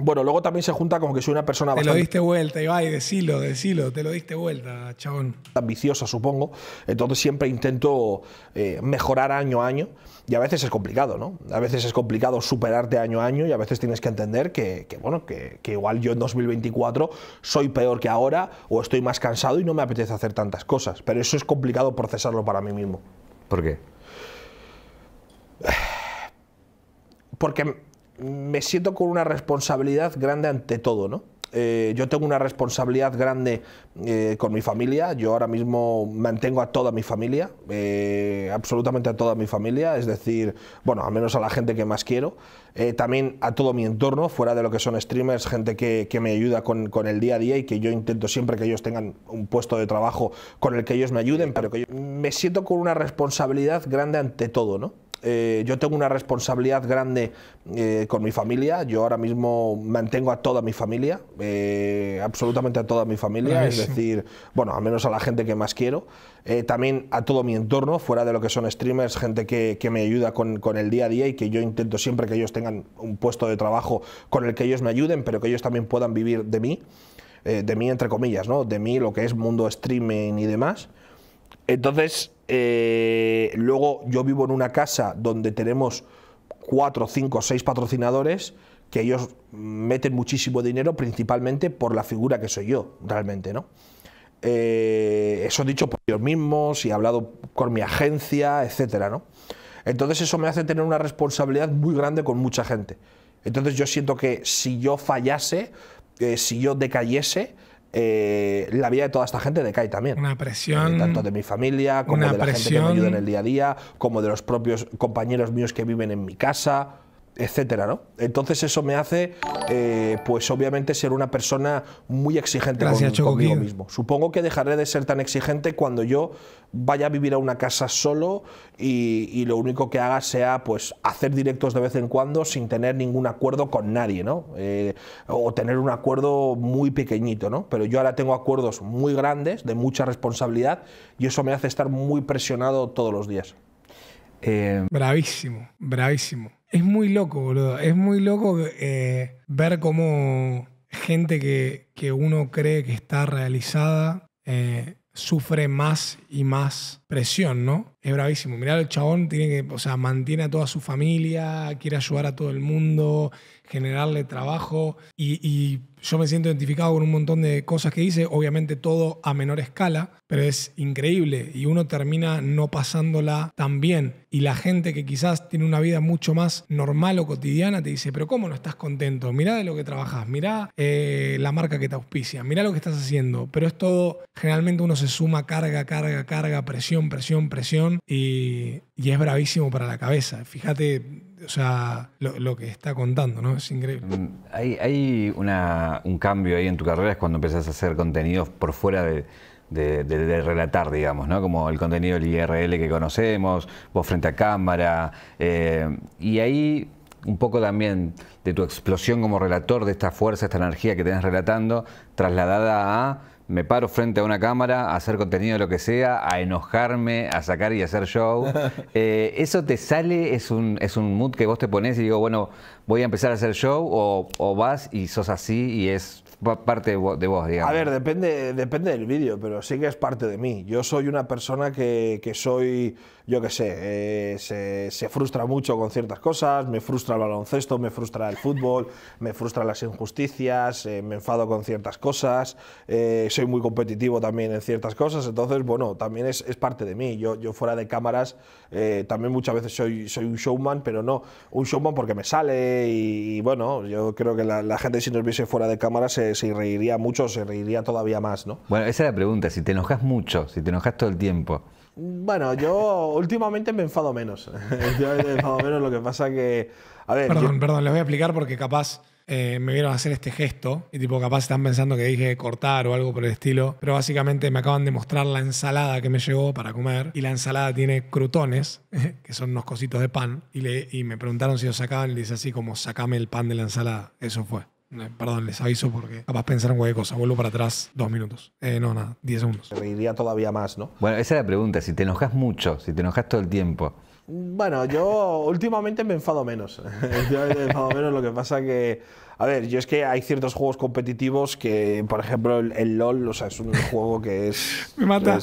bueno, luego también se junta como que soy una persona te bastante. Te lo diste vuelta, Ibai, decilo, decilo, te lo diste vuelta, chabón. Ambiciosa, supongo. Entonces siempre intento eh, mejorar año a año. Y a veces es complicado, ¿no? A veces es complicado superarte año a año y a veces tienes que entender que, bueno, que, que, igual yo en 2024 soy peor que ahora o estoy más cansado y no me apetece hacer tantas cosas. Pero eso es complicado procesarlo para mí mismo. ¿Por qué? Porque me siento con una responsabilidad grande ante todo, ¿no? Eh, yo tengo una responsabilidad grande eh, con mi familia. Yo ahora mismo mantengo a toda mi familia, eh, absolutamente a toda mi familia, es decir, bueno, al menos a la gente que más quiero. también a todo mi entorno, fuera de lo que son streamers, gente que, me ayuda con, el día a día y que yo intento siempre que ellos tengan un puesto de trabajo con el que ellos me ayuden, pero que me siento con una responsabilidad grande ante todo, ¿no? Eh, yo tengo una responsabilidad grande eh, con mi familia. Yo ahora mismo mantengo a toda mi familia, eh, absolutamente a toda mi familia, es decir, bueno, al menos a la gente que más quiero. también a todo mi entorno, fuera de lo que son streamers, gente que, que me ayuda con, con, el día a día y que yo intento siempre que ellos tengan un puesto de trabajo con el que ellos me ayuden, pero que ellos también puedan vivir de mí, de mí entre comillas, ¿no? de mí lo que es mundo streaming y demás. Entonces, eh, luego yo vivo en una casa donde tenemos cuatro, cinco, seis patrocinadores que ellos meten muchísimo dinero principalmente por la figura que soy yo, realmente, ¿no? he eh, eso dicho por ellos mismos y he hablado con mi agencia, etcétera, ¿no? Entonces eso me hace tener una responsabilidad muy grande con mucha gente. Entonces yo siento que si yo fallase, eh, si yo decayese, eh, la vida de toda esta gente decae también. Una eh, presión. tanto de mi familia, como de la gente que me ayuda en el día a día, como de los propios compañeros míos que viven en mi casa etcétera, ¿no? Entonces eso me hace, eh, pues obviamente ser una persona muy exigente conmigo mismo. Supongo que dejaré de ser tan exigente cuando yo vaya a vivir a una casa solo y, lo único que haga sea, pues, hacer directos de vez en cuando sin tener ningún acuerdo con nadie, ¿no? Eh, o tener un acuerdo muy pequeñito, ¿no? Pero yo ahora tengo acuerdos muy grandes, de mucha responsabilidad y eso me hace estar muy presionado todos los días. Eh, bravísimo, bravísimo. Es muy loco, boludo. Es muy loco eh, ver cómo gente que, uno cree que está realizada eh, sufre más y más presión, ¿no? Es bravísimo. Mirá, el chabón tiene que, o sea, mantiene a toda su familia, quiere ayudar a todo el mundo, generarle trabajo. Y, yo me siento identificado con un montón de cosas que dice, obviamente todo a menor escala, pero es increíble. Y uno termina no pasándola tan bien. Y la gente que quizás tiene una vida mucho más normal o cotidiana te dice, pero ¿cómo no estás contento? Mirá de lo que trabajas, mirá eh, la marca que te auspicia, mirá lo que estás haciendo. Pero es todo, generalmente uno se suma carga, carga, carga, presión presión, presión, y, es bravísimo para la cabeza. Fíjate, o sea, lo, que está contando, ¿no? Es increíble. Mm, hay, un cambio ahí en tu carrera, es cuando empezás a hacer contenidos por fuera de, relatar, digamos, ¿no? Como el contenido del IRL que conocemos, vos frente a cámara. Eh, y ahí un poco también de tu explosión como relator, de esta fuerza, esta energía que tenés relatando, trasladada a me paro frente a una cámara a hacer contenido, de lo que sea, a enojarme, a sacar y hacer show. <laughs> Eh, ¿Eso te sale? ¿Es un, ¿Es un mood que vos te pones y digo, bueno, voy a empezar a hacer show? ¿O, vas y sos así y es parte de vos, digamos? A ver, depende, depende del vídeo, pero sí que es parte de mí. Yo soy una persona que, que soy yo qué sé, eh, se, frustra mucho con ciertas cosas, me frustra el baloncesto, me frustra el fútbol, me frustran las injusticias, eh, me enfado con ciertas cosas, eh, soy muy competitivo también en ciertas cosas, entonces, bueno, también es, parte de mí. Yo, fuera de cámaras también muchas veces soy, un showman, pero no un showman porque me sale y, bueno, yo creo que la, gente si nos viese fuera de cámaras se, se reiría mucho, se reiría todavía más, ¿no? Bueno, esa es la pregunta, si te enojas mucho, si te enojas todo el tiempo, bueno, yo últimamente me enfado menos. <laughs> yo me enfado menos, lo que pasa que. A ver, perdón, perdón, les voy a explicar porque capaz. Eh, me vieron hacer este gesto y tipo capaz están pensando que dije cortar o algo por el estilo, pero básicamente me acaban de mostrar la ensalada que me llegó para comer y la ensalada tiene crutones, <laughs> que son unos cositos de pan, y, le, y me preguntaron si lo sacaban y le dice así como sacame el pan de la ensalada, eso fue. Eh, perdón, les aviso porque capaz en cualquier cosa. Vuelvo para atrás dos minutos. Eh, no, nada, diez segundos. Me reiría todavía más, ¿no? Bueno, esa es la pregunta. Si te enojas mucho, si te enojas todo el tiempo. Bueno, yo <laughs> últimamente me enfado menos. Yo <laughs> me enfado menos. Lo que pasa que. A ver, yo es que hay ciertos juegos competitivos que, por ejemplo, el, LOL, o sea, es un <laughs> juego que es. Me mata.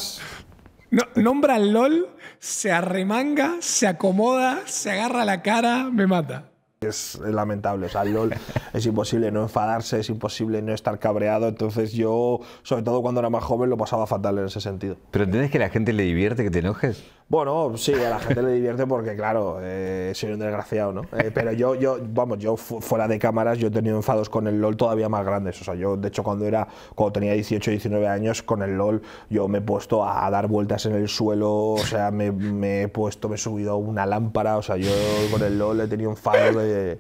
no, nombra el LOL, se arremanga, se acomoda, se agarra la cara, me mata es lamentable. O sea, <laughs> es imposible no enfadarse, es imposible no estar cabreado. Entonces yo, sobre todo cuando era más joven, lo pasaba fatal en ese sentido. ¿Pero entiendes que a la gente le divierte que te enojes? Bueno, sí, a la gente le divierte porque, claro, eh, soy un desgraciado, ¿no? Eh, pero yo, yo, vamos, yo fuera de cámaras, yo he tenido enfados con el LOL todavía más grandes. O sea, yo, de hecho, cuando era, cuando tenía 18, 19 años, con el LOL, yo me he puesto a, dar vueltas en el suelo, o sea, me, me, he puesto, me he subido una lámpara, o sea, yo con el LOL he tenido enfados de.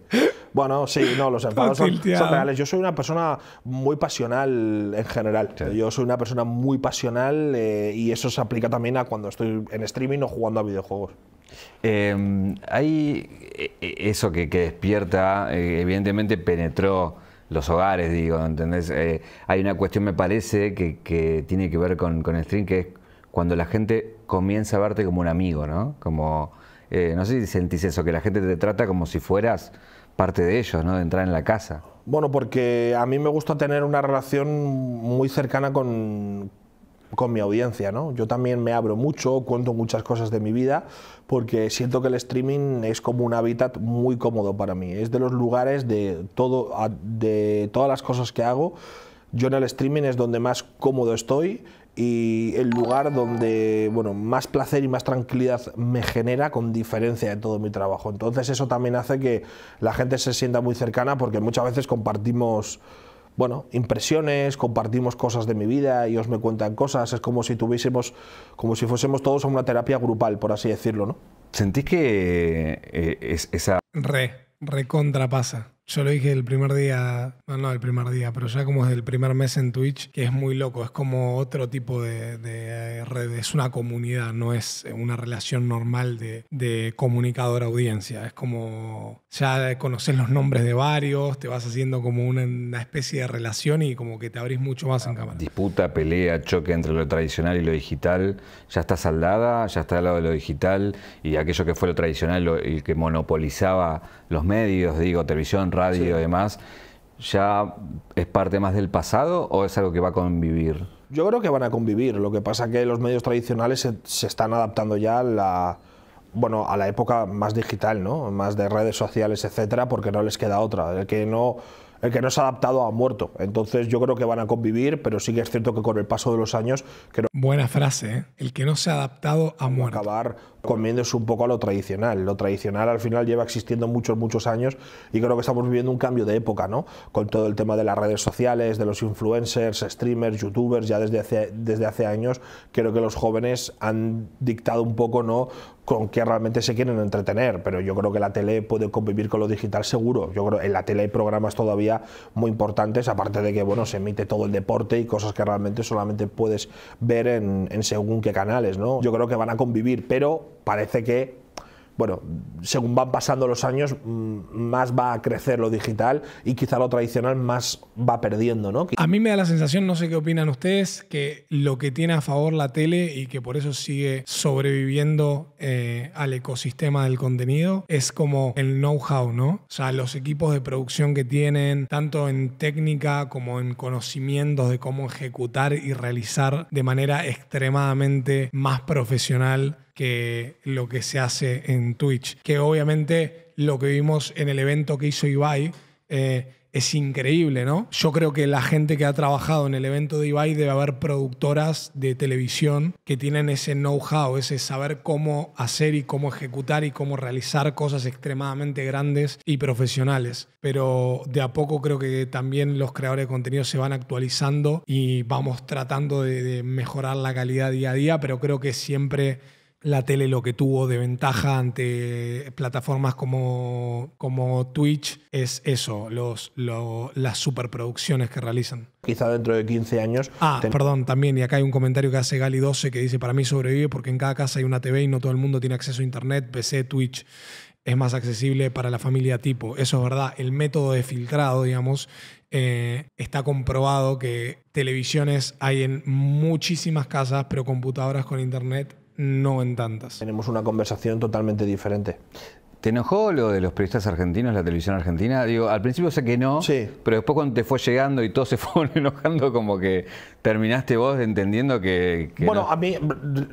Bueno, sí, no, los <laughs> enfados son, reales. Yo soy una persona muy pasional en general. Yo soy una persona muy pasional eh, y eso se aplica también a cuando estoy en streaming o jugando a videojuegos. Em, hay e, e, eso que, despierta, eh, evidentemente penetró los hogares, digo, ¿entendés? Eh, hay una cuestión, me parece, que, tiene que ver con, con, el stream, que es cuando la gente comienza a verte como un amigo, ¿no? Como, no sé si sentís eso, que la gente te trata como si fueras parte de ellos, ¿no? de entrar en la casa. Bueno, porque a mí me gusta tener una relación muy cercana con, mi audiencia, ¿no? Yo también me abro mucho, cuento muchas cosas de mi vida, porque siento que el streaming es como un hábitat muy cómodo para mí. Es de los lugares de, todo, de todas las cosas que hago. Yo en el streaming es donde más cómodo estoy y el lugar donde bueno, más placer y más tranquilidad me genera con diferencia de todo mi trabajo. Entonces eso también hace que la gente se sienta muy cercana porque muchas veces compartimos bueno, impresiones, compartimos cosas de mi vida, y os me cuentan cosas, es como si tuviésemos, como si fuésemos todos a una terapia grupal, por así decirlo, ¿no? Sentí que eh, es, esa... Re, recontrapasa. Yo lo dije el primer día, no, ah, no el primer día, pero ya como desde el primer mes en Twitch, que es muy loco, es como otro tipo de, de eh, red, es una comunidad, no es eh, una relación normal de, de comunicador-audiencia, es como ya conoces los nombres de varios, te vas haciendo como una, especie de relación y como que te abrís mucho más en cámara. Disputa, pelea, choque entre lo tradicional y lo digital, ya está saldada, ya está al lado de lo digital y aquello que fue lo tradicional y que monopolizaba los medios, digo, televisión, radio y demás, ¿ya es parte más del pasado o es algo que va a convivir? Yo creo que van a convivir, lo que pasa es que los medios tradicionales se, están adaptando ya a la, bueno, a la época más digital, ¿no? más de redes sociales, etcétera, porque no les queda otra. El que no, el que no se ha adaptado ha muerto. Entonces yo creo que van a convivir, pero sí que es cierto que con el paso de los años... Buena frase, ¿eh? el que no se ha adaptado ha muerto. Acabar es un poco a lo tradicional. Lo tradicional al final lleva existiendo muchos, muchos años y creo que estamos viviendo un cambio de época, ¿no? Con todo el tema de las redes sociales, de los influencers, streamers, youtubers, ya desde hace, desde hace años creo que los jóvenes han dictado un poco, ¿no? con qué realmente se quieren entretener, pero yo creo que la tele puede convivir con lo digital seguro. Yo creo que en la tele hay programas todavía muy importantes, aparte de que bueno, se emite todo el deporte y cosas que realmente solamente puedes ver en, en según qué canales. ¿no? Yo creo que van a convivir, pero parece que, bueno, según van pasando los años, mm, más va a crecer lo digital y quizá lo tradicional más va perdiendo, ¿no? A mí me da la sensación, no sé qué opinan ustedes, que lo que tiene a favor la tele y que por eso sigue sobreviviendo eh, al ecosistema del contenido es como el know-how, ¿no? O sea, los equipos de producción que tienen, tanto en técnica como en conocimientos de cómo ejecutar y realizar de manera extremadamente más profesional que lo que se hace en Twitch. Que obviamente lo que vimos en el evento que hizo Ibai eh, es increíble, ¿no? Yo creo que la gente que ha trabajado en el evento de Ibai debe haber productoras de televisión que tienen ese know-how, ese saber cómo hacer y cómo ejecutar y cómo realizar cosas extremadamente grandes y profesionales. Pero de a poco creo que también los creadores de contenido se van actualizando y vamos tratando de, de mejorar la calidad día a día, pero creo que siempre la tele lo que tuvo de ventaja ante plataformas como, como Twitch es eso, los, las superproducciones que realizan. Quizá dentro de 15 años. Ah, perdón, también, y acá hay un comentario que hace Gali12 que dice: Para mí sobrevive porque en cada casa hay una TV y no todo el mundo tiene acceso a Internet, PC, Twitch. Es más accesible para la familia tipo. Eso es verdad. El método de filtrado, digamos, eh, está comprobado que televisiones hay en muchísimas casas, pero computadoras con internet no en tantas. Tenemos una conversación totalmente diferente. ¿Te enojó lo de los periodistas argentinos, la televisión argentina? Digo, al principio sé que no, pero después cuando te fue llegando y todos se <laughs> fueron enojando, como que terminaste vos entendiendo que... bueno, a mí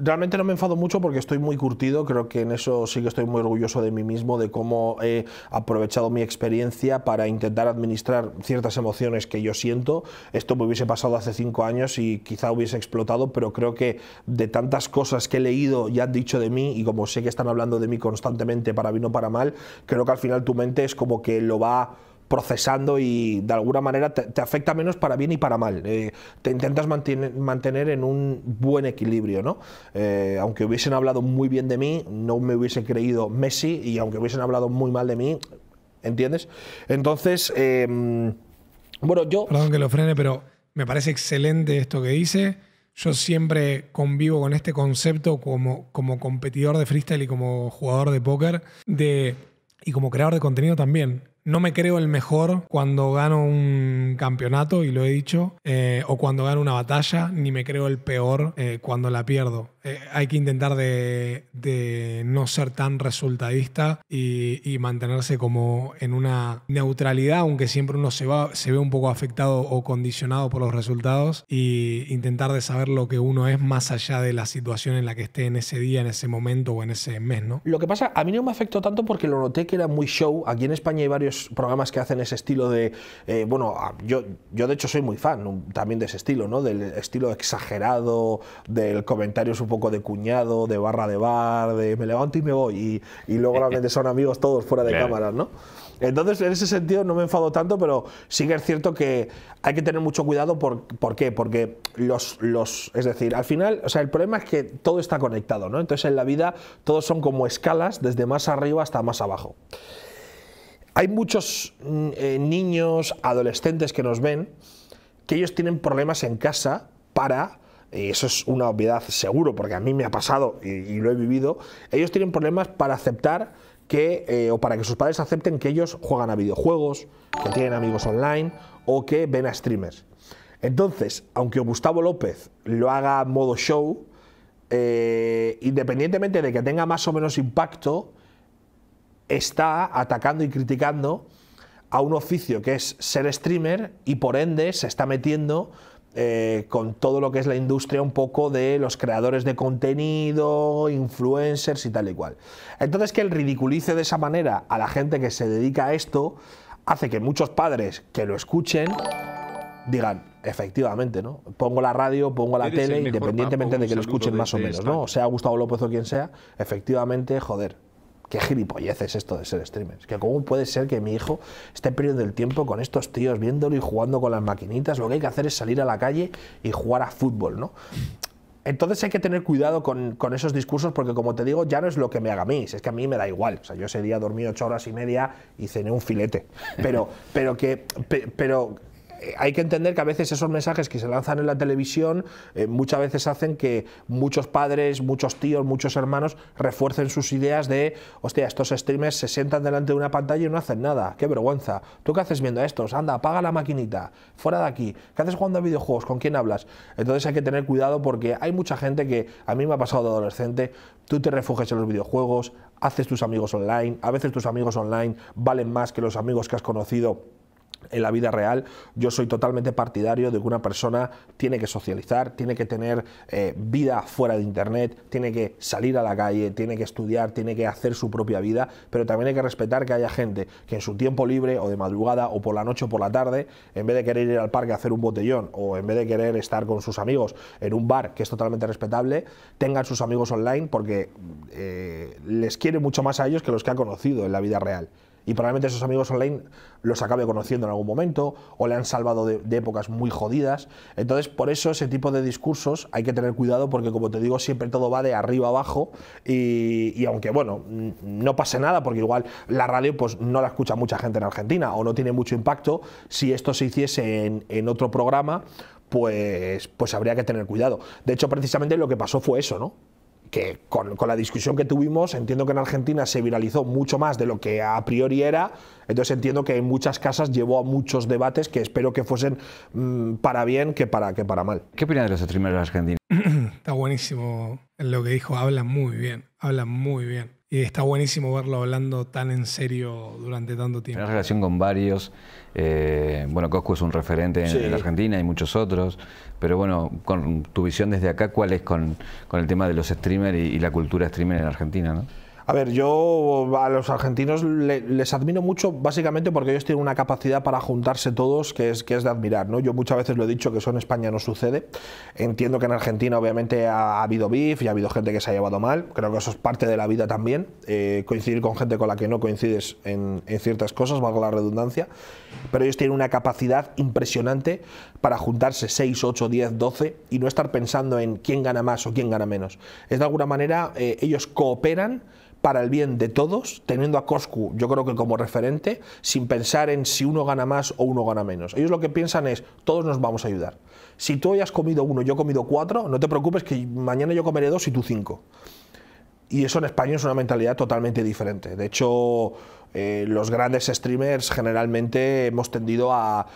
realmente no me enfado mucho porque estoy muy curtido, creo que en eso sí que estoy muy orgulloso de mí mismo, de cómo he aprovechado mi experiencia para intentar administrar ciertas emociones que yo siento. Esto me hubiese pasado hace cinco años y quizá hubiese explotado, pero creo que de tantas cosas que he leído y han dicho de mí, y como sé que están hablando de mí constantemente para bien o para mal, creo que al final tu mente es como que lo va procesando y de alguna manera te, afecta menos para bien y para mal. Eh, te intentas mantener, mantener, en un buen equilibrio, ¿no? Eh, aunque hubiesen hablado muy bien de mí, no me hubiesen creído Messi y aunque hubiesen hablado muy mal de mí, ¿entiendes? Entonces, em, bueno, yo... Perdón que lo frene, pero me parece excelente esto que dice. Yo siempre convivo con este concepto como, como competidor de freestyle y como jugador de póker de, y como creador de contenido también no me creo el mejor cuando gano un campeonato, y lo he dicho, eh, o cuando gano una batalla, ni me creo el peor eh, cuando la pierdo. Eh, hay que intentar de, no ser tan resultadista y, mantenerse como en una neutralidad, aunque siempre uno se, ve un poco afectado o condicionado por los resultados, y intentar de saber lo que uno es más allá de la situación en la que esté en ese día, en ese momento o en ese mes, ¿no? Lo que pasa, a mí no me afectó tanto porque lo noté que era muy show. Aquí en España hay varios programas que hacen ese estilo de, eh, bueno, yo, yo de hecho soy muy fan también de ese estilo, ¿no? Del estilo exagerado, del comentario un poco de cuñado, de barra de bar, de me levanto y me voy. Y, luego realmente son amigos todos fuera de cámara... ¿no? Entonces, en ese sentido no me enfado tanto, pero sí que es cierto que hay que tener mucho cuidado. ¿Por, ¿por qué? Porque los, los. Es decir, al final, o sea, el problema es que todo está conectado, ¿no? Entonces, en la vida todos son como escalas desde más arriba hasta más abajo. Hay muchos mm, eh, niños, adolescentes que nos ven, que ellos tienen problemas en casa para y eso es una obviedad seguro, porque a mí me ha pasado y, lo he vivido, ellos tienen problemas para aceptar que, eh, o para que sus padres acepten que ellos juegan a videojuegos, que tienen amigos online o que ven a streamers. Entonces, aunque Gustavo López lo haga modo show, eh, independientemente de que tenga más o menos impacto, está atacando y criticando a un oficio que es ser streamer y por ende se está metiendo eh, con todo lo que es la industria un poco de los creadores de contenido, influencers y tal y cual. Entonces que el ridiculice de esa manera a la gente que se dedica a esto hace que muchos padres que lo escuchen digan, efectivamente, ¿no? Pongo la radio, pongo la tele, independientemente de que lo escuchen más o menos, ¿no? Sea Gustavo López o quien sea, efectivamente, joder, qué gilipolleces esto de ser streamers. Que cómo puede ser que mi hijo esté perdiendo el tiempo con estos tíos viéndolo y jugando con las maquinitas. Lo que hay que hacer es salir a la calle y jugar a fútbol, ¿no? Entonces hay que tener cuidado con, esos discursos porque, como te digo, ya no es lo que me haga a mí, es que a mí me da igual. O sea, yo ese día dormí ocho horas y media y cené un filete. Pero, pero, que, pero eh, hay que entender que a veces esos mensajes que se lanzan en la televisión eh, muchas veces hacen que muchos padres, muchos tíos, muchos hermanos refuercen sus ideas de, hostia, estos streamers se sientan delante de una pantalla y no hacen nada, qué vergüenza. ¿Tú qué haces viendo a estos? Anda, apaga la maquinita, fuera de aquí. ¿Qué haces jugando a videojuegos? ¿Con quién hablas? Entonces hay que tener cuidado porque hay mucha gente que, a mí me ha pasado de adolescente, tú te refugias en los videojuegos, haces tus amigos online, a veces tus amigos online valen más que los amigos que has conocido en la vida real, yo soy totalmente partidario de que una persona tiene que socializar, tiene que tener eh, vida fuera de Internet, tiene que salir a la calle, tiene que estudiar, tiene que hacer su propia vida, pero también hay que respetar que haya gente que en su tiempo libre o de madrugada o por la noche o por la tarde, en vez de querer ir al parque a hacer un botellón o en vez de querer estar con sus amigos en un bar, que es totalmente respetable, tengan sus amigos online porque eh, les quiere mucho más a ellos que los que ha conocido en la vida real y probablemente esos amigos online los acabe conociendo en algún momento o le han salvado de, épocas muy jodidas. Entonces, por eso ese tipo de discursos hay que tener cuidado porque, como te digo, siempre todo va de arriba abajo y, aunque, bueno, no pase nada porque igual la radio pues no la escucha mucha gente en Argentina o no tiene mucho impacto, si esto se hiciese en, en otro programa, pues, pues habría que tener cuidado. De hecho, precisamente lo que pasó fue eso, ¿no? que con, con, la discusión que tuvimos, entiendo que en Argentina se viralizó mucho más de lo que a priori era, entonces entiendo que en muchas casas llevó a muchos debates que espero que fuesen mm, para bien que para, que para mal. ¿Qué opinas de los streamers argentinos? <clears throat> Está buenísimo lo que dijo, habla muy bien, habla muy bien. Y está buenísimo verlo hablando tan en serio durante tanto tiempo. En relación con varios. Eh, bueno, Cosco es un referente en, la Argentina y muchos otros. Pero bueno, con tu visión desde acá, ¿cuál es con, el tema de los streamers y, y la cultura streamer en Argentina? ¿no? A ver, yo a los argentinos les admiro mucho básicamente porque ellos tienen una capacidad para juntarse todos que es, que es de admirar, ¿no? Yo muchas veces lo he dicho que eso en España no sucede. Entiendo que en Argentina obviamente ha, habido bif y ha habido gente que se ha llevado mal. Creo que eso es parte de la vida también, eh, coincidir con gente con la que no coincides en, ciertas cosas, valga la redundancia. Pero ellos tienen una capacidad impresionante para juntarse 6, 8, 10, 12 y no estar pensando en quién gana más o quién gana menos. Es de alguna manera, eh, ellos cooperan para el bien de todos, teniendo a Coscu, yo creo que como referente, sin pensar en si uno gana más o uno gana menos. Ellos lo que piensan es, todos nos vamos a ayudar. Si tú hoy has comido uno, yo he comido cuatro, no te preocupes que mañana yo comeré dos y tú cinco. Y eso en España es una mentalidad totalmente diferente. De hecho, eh, los grandes streamers generalmente hemos tendido a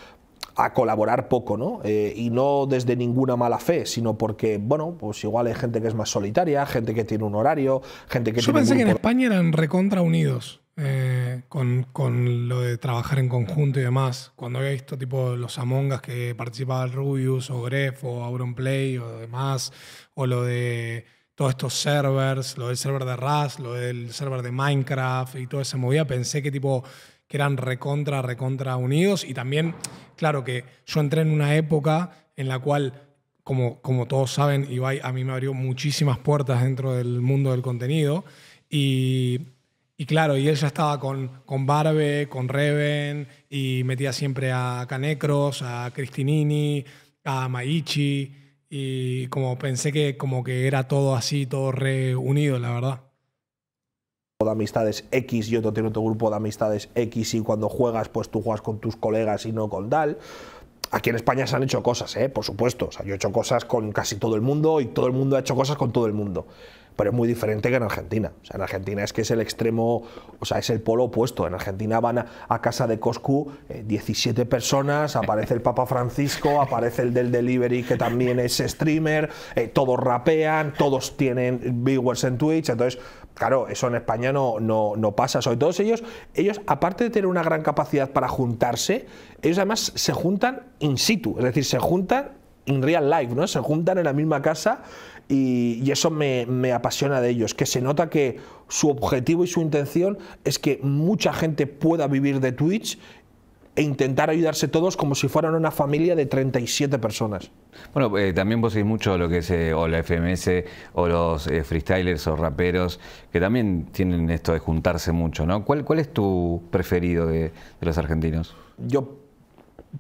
a colaborar poco, ¿no? Eh, y no desde ninguna mala fe, sino porque, bueno, pues igual hay gente que es más solitaria, gente que tiene un horario, gente que Yo pensé que en España eran recontra unidos eh, con, lo de trabajar en conjunto y demás. Cuando había visto tipo los Amongas que participaba Rubius o Gref o Auronplay o demás, o lo de todos estos servers, lo del server de Rust, lo del server de Minecraft y todo ese movida, pensé que tipo que eran recontra, recontra unidos. Y también, claro, que yo entré en una época en la cual, como, como todos saben, Ibai a mí me abrió muchísimas puertas dentro del mundo del contenido. Y, claro, y él ya estaba con, con Barbe, con Reven, y metía siempre a Canecros, a Cristinini, a Maichi. Y como pensé que como que era todo así, todo reunido, la verdad de amistades X y otro tiene otro grupo de amistades X y cuando juegas pues tú juegas con tus colegas y no con Dal. Aquí en España se han hecho cosas, ¿eh? por supuesto. yo he hecho cosas con casi todo el mundo y todo el mundo ha hecho cosas con todo el mundo pero es muy diferente que en Argentina. en Argentina es que es el extremo, o sea, es el polo opuesto. En Argentina van a, casa de Coscu 17 eh, personas, aparece el Papa Francisco, aparece el del delivery que también es streamer, eh, todos rapean, todos tienen viewers en Twitch, entonces claro, eso en España no, no, pasa. Sobre todo ellos, ellos, aparte de tener una gran capacidad para juntarse, ellos además se juntan in situ, es decir, se juntan en real life, ¿no? Se juntan en la misma casa y, eso me, apasiona de ellos, que se nota que su objetivo y su intención es que mucha gente pueda vivir de Twitch e intentar ayudarse todos como si fueran una familia de 37 personas. Bueno, eh, también vos mucho lo que es eh, o la FMS o los eh, freestylers o raperos, que también tienen esto de juntarse mucho, ¿no? ¿Cuál, cuál es tu preferido de los argentinos? Yo,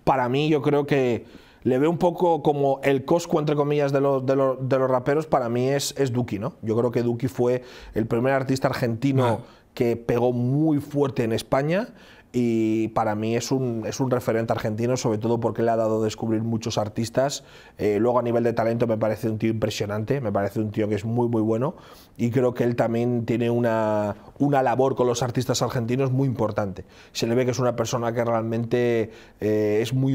para mí, yo creo que le veo un poco como el Cosco, entre comillas, de los, de los, de los raperos, para mí es, es Duki, ¿no? Yo creo que Duki fue el primer artista argentino ah. que pegó muy fuerte en España y para mí es un, es un referente argentino, sobre todo porque le ha dado a descubrir muchos artistas. Eh, luego a nivel de talento me parece un tío impresionante, me parece un tío que es muy muy bueno y creo que él también tiene una, una labor con los artistas argentinos muy importante. Se le ve que es una persona que realmente eh, es muy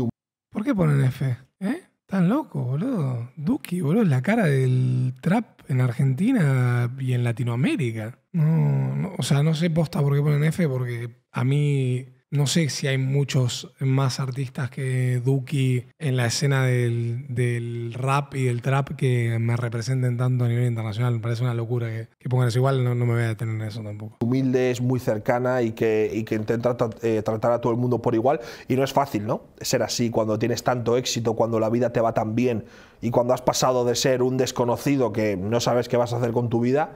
¿Por qué ponen F? ¿Eh? Están locos, boludo. Duki, boludo, es la cara del trap en Argentina y en Latinoamérica. No, no o sea, no sé posta por qué ponen F, porque a mí no sé si hay muchos más artistas que Duki en la escena del, rap y del trap que me representen tanto a nivel internacional. Me parece una locura que, pongas Igual no, me voy a detener en eso tampoco. Humilde, es muy cercana y que, intenta eh, tratar a todo el mundo por igual. Y no es fácil, ¿no? Ser así cuando tienes tanto éxito, cuando la vida te va tan bien y cuando has pasado de ser un desconocido que no sabes qué vas a hacer con tu vida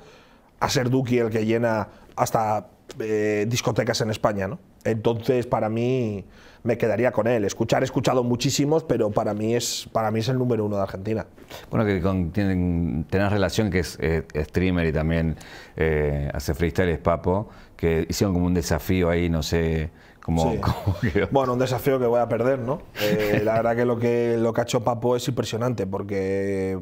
a ser Duki el que llena hasta eh, discotecas en España, ¿no? Entonces, para mí, me quedaría con él. Escuchar, he escuchado muchísimos, pero para mí es, para mí es el número uno de Argentina. Bueno, que tienen, relación que es eh, streamer y también eh, hace freestyle, es Papo, que hicieron como un desafío ahí, no sé, como, <laughs> Bueno, un desafío que voy a perder, ¿no? la verdad que lo, que lo que ha hecho Papo es impresionante, porque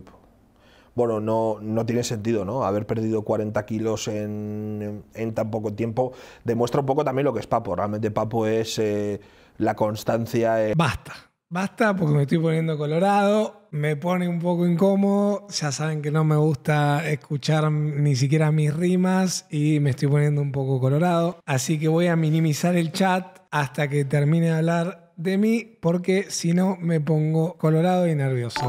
bueno, no, no tiene sentido, ¿no? Haber perdido 40 kilos en, tan poco tiempo demuestra un poco también lo que es Papo. Realmente Papo es eh, la constancia. Eh. Basta, basta porque me estoy poniendo colorado, me pone un poco incómodo, ya saben que no me gusta escuchar ni siquiera mis rimas y me estoy poniendo un poco colorado. Así que voy a minimizar el chat hasta que termine de hablar de mí porque si no me pongo colorado y nervioso.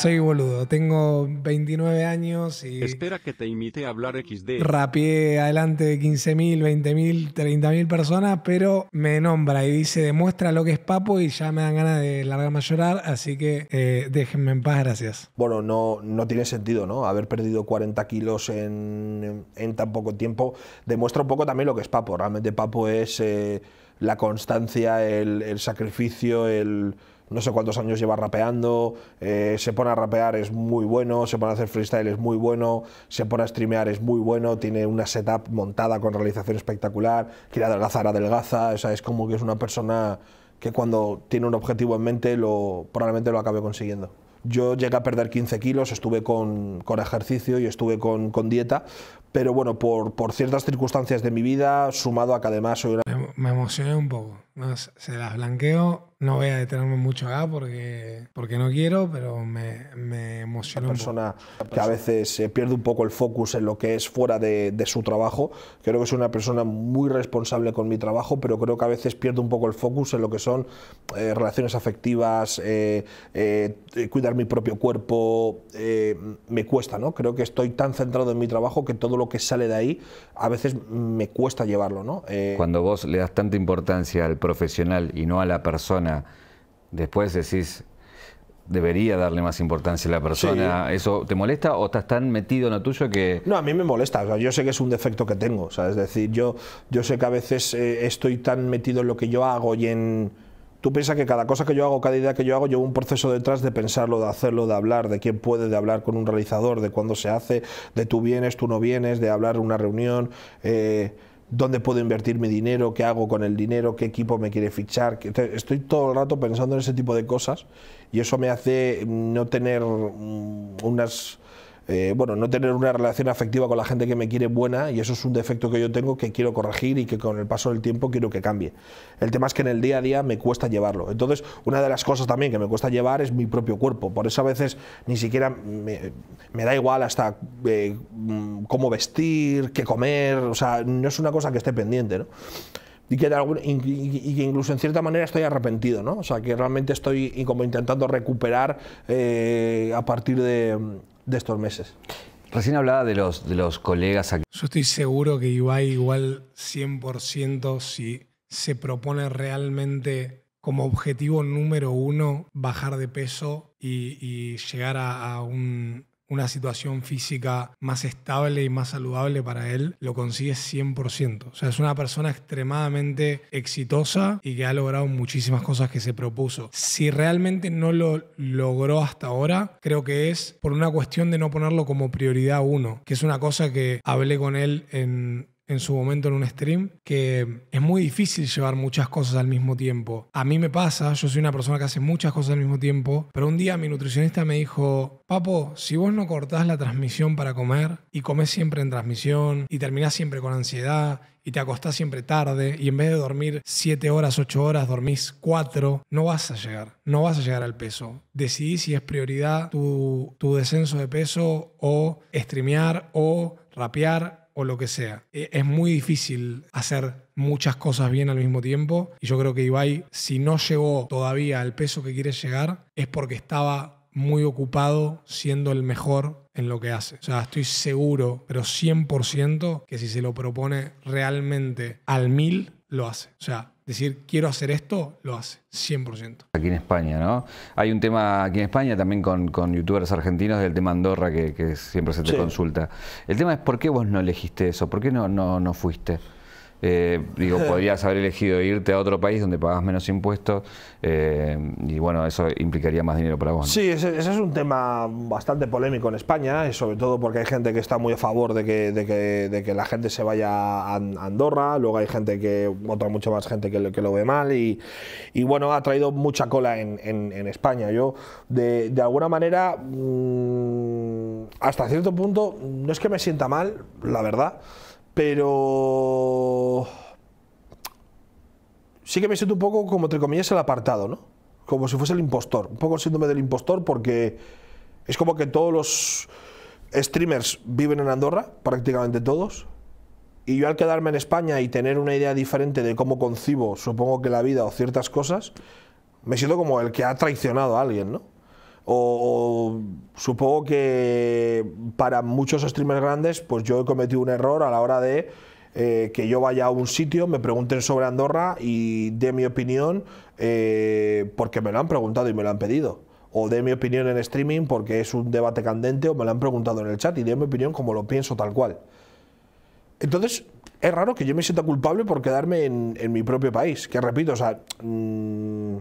Soy boludo, tengo 29 años y... Espera que te imite a hablar XD. Rapié adelante de 15.000, 20.000, 30.000 personas, pero me nombra y dice, demuestra lo que es papo y ya me dan ganas de largarme a llorar, así que eh, déjenme en paz, gracias. Bueno, no, no tiene sentido, ¿no? Haber perdido 40 kilos en, tan poco tiempo demuestra un poco también lo que es papo. Realmente papo es eh, la constancia, el sacrificio, el no sé cuántos años lleva rapeando, eh, se pone a rapear, es muy bueno, se pone a hacer freestyle, es muy bueno, se pone a streamear, es muy bueno, tiene una setup montada con realización espectacular, quiere adelgazar, adelgaza, o sea, es como que es una persona que cuando tiene un objetivo en mente lo, probablemente lo acabe consiguiendo. Yo llegué a perder 15 kilos, estuve con, ejercicio y estuve con, dieta, pero bueno, por, por, ciertas circunstancias de mi vida, sumado a que además soy una... Me emocioné un poco, no, se las blanqueo no voy a detenerme mucho acá porque, porque no quiero, pero me, me emociona. Una persona que a veces se pierde un poco el focus en lo que es fuera de, de, su trabajo. Creo que soy una persona muy responsable con mi trabajo, pero creo que a veces pierdo un poco el focus en lo que son eh, relaciones afectivas, eh, eh, cuidar mi propio cuerpo. me cuesta, ¿no? Creo que estoy tan centrado en mi trabajo que todo lo que sale de ahí a veces me cuesta llevarlo, ¿no? Cuando vos le das tanta importancia al profesional y no a la persona, después decís, debería darle más importancia a la persona. ¿Eso te molesta o estás tan metido en lo tuyo que...? No, a mí me molesta. O sea, yo sé que es un defecto que tengo. O sea, es decir, yo, yo sé que a veces eh, estoy tan metido en lo que yo hago y en... Tú piensas que cada cosa que yo hago, cada idea que yo hago, llevo un proceso detrás de pensarlo, de hacerlo, de hablar, de quién puede, de hablar con un realizador, de cuándo se hace, de tú vienes, tú no vienes, de hablar una reunión. Eh, dónde puedo invertir mi dinero, qué hago con el dinero, qué equipo me quiere fichar. Estoy todo el rato pensando en ese tipo de cosas y eso me hace no tener mm, unas eh, bueno, no tener una relación afectiva con la gente que me quiere buena y eso es un defecto que yo tengo que quiero corregir y que con el paso del tiempo quiero que cambie. El tema es que en el día a día me cuesta llevarlo. Entonces, una de las cosas también que me cuesta llevar es mi propio cuerpo. Por eso a veces ni siquiera me, da igual hasta eh, cómo vestir, qué comer, o sea, no es una cosa que esté pendiente, y que, incluso en cierta manera estoy arrepentido, ¿no? O sea, que realmente estoy como intentando recuperar eh, a partir de, de estos meses. Recién hablaba de los, de los colegas aquí. Yo estoy seguro que iba igual 100% si se propone realmente como objetivo número uno bajar de peso y, llegar a, un, una situación física más estable y más saludable para él, lo consigue 100%. O sea, es una persona extremadamente exitosa y que ha logrado muchísimas cosas que se propuso. Si realmente no lo logró hasta ahora, creo que es por una cuestión de no ponerlo como prioridad uno, que es una cosa que hablé con él en en su momento en un stream, que es muy difícil llevar muchas cosas al mismo tiempo. A mí me pasa, yo soy una persona que hace muchas cosas al mismo tiempo, pero un día mi nutricionista me dijo, Papo, si vos no cortás la transmisión para comer y comes siempre en transmisión y terminás siempre con ansiedad y te acostás siempre tarde y en vez de dormir 7 horas, 8 horas, dormís 4, no vas a llegar, no vas a llegar al peso. Decidí si es prioridad tu, tu descenso de peso o streamear o rapear o lo que sea. E, es muy difícil hacer muchas cosas bien al mismo tiempo y yo creo que Ibai, si no llegó todavía al peso que quiere llegar, es porque estaba muy ocupado siendo el mejor en lo que hace. O sea, estoy seguro, pero 100%, que si se lo propone realmente al mil, lo hace. O sea, decir quiero hacer esto, lo hace, 100%. Aquí en España, ¿no? Hay un tema aquí en España también con, youtubers argentinos del tema Andorra que, siempre se te consulta. El tema es por qué vos no elegiste eso, por qué no, no, no fuiste. Eh, digo, <laughs> podrías haber elegido irte a otro país donde pagas menos impuestos eh, y bueno, eso implicaría más dinero para vos. Sí, ese, es un tema bastante polémico en España, y eh, sobre todo porque hay gente que está muy a favor de que, de que, de que la gente se vaya a Andorra, luego hay gente que, otra mucha más gente que, que lo ve mal y, y, bueno, ha traído mucha cola en, en, España. Yo, de, de alguna manera, mm, hasta cierto punto, no es que me sienta mal, la verdad. Pero sí que me siento un poco como entre comillas el apartado, ¿no? Como si fuese el impostor, un poco el síndrome del impostor porque es como que todos los streamers viven en Andorra, prácticamente todos, y yo al quedarme en España y tener una idea diferente de cómo concibo, supongo que la vida o ciertas cosas, me siento como el que ha traicionado a alguien, ¿no? o, supongo que para muchos streamers grandes, pues yo he cometido un error a la hora de eh, que yo vaya a un sitio, me pregunten sobre Andorra y dé mi opinión eh, porque me lo han preguntado y me lo han pedido. O dé mi opinión en streaming porque es un debate candente o me lo han preguntado en el chat y dé mi opinión como lo pienso tal cual. Entonces, es raro que yo me sienta culpable por quedarme en, mi propio país. Que repito, o sea, mm,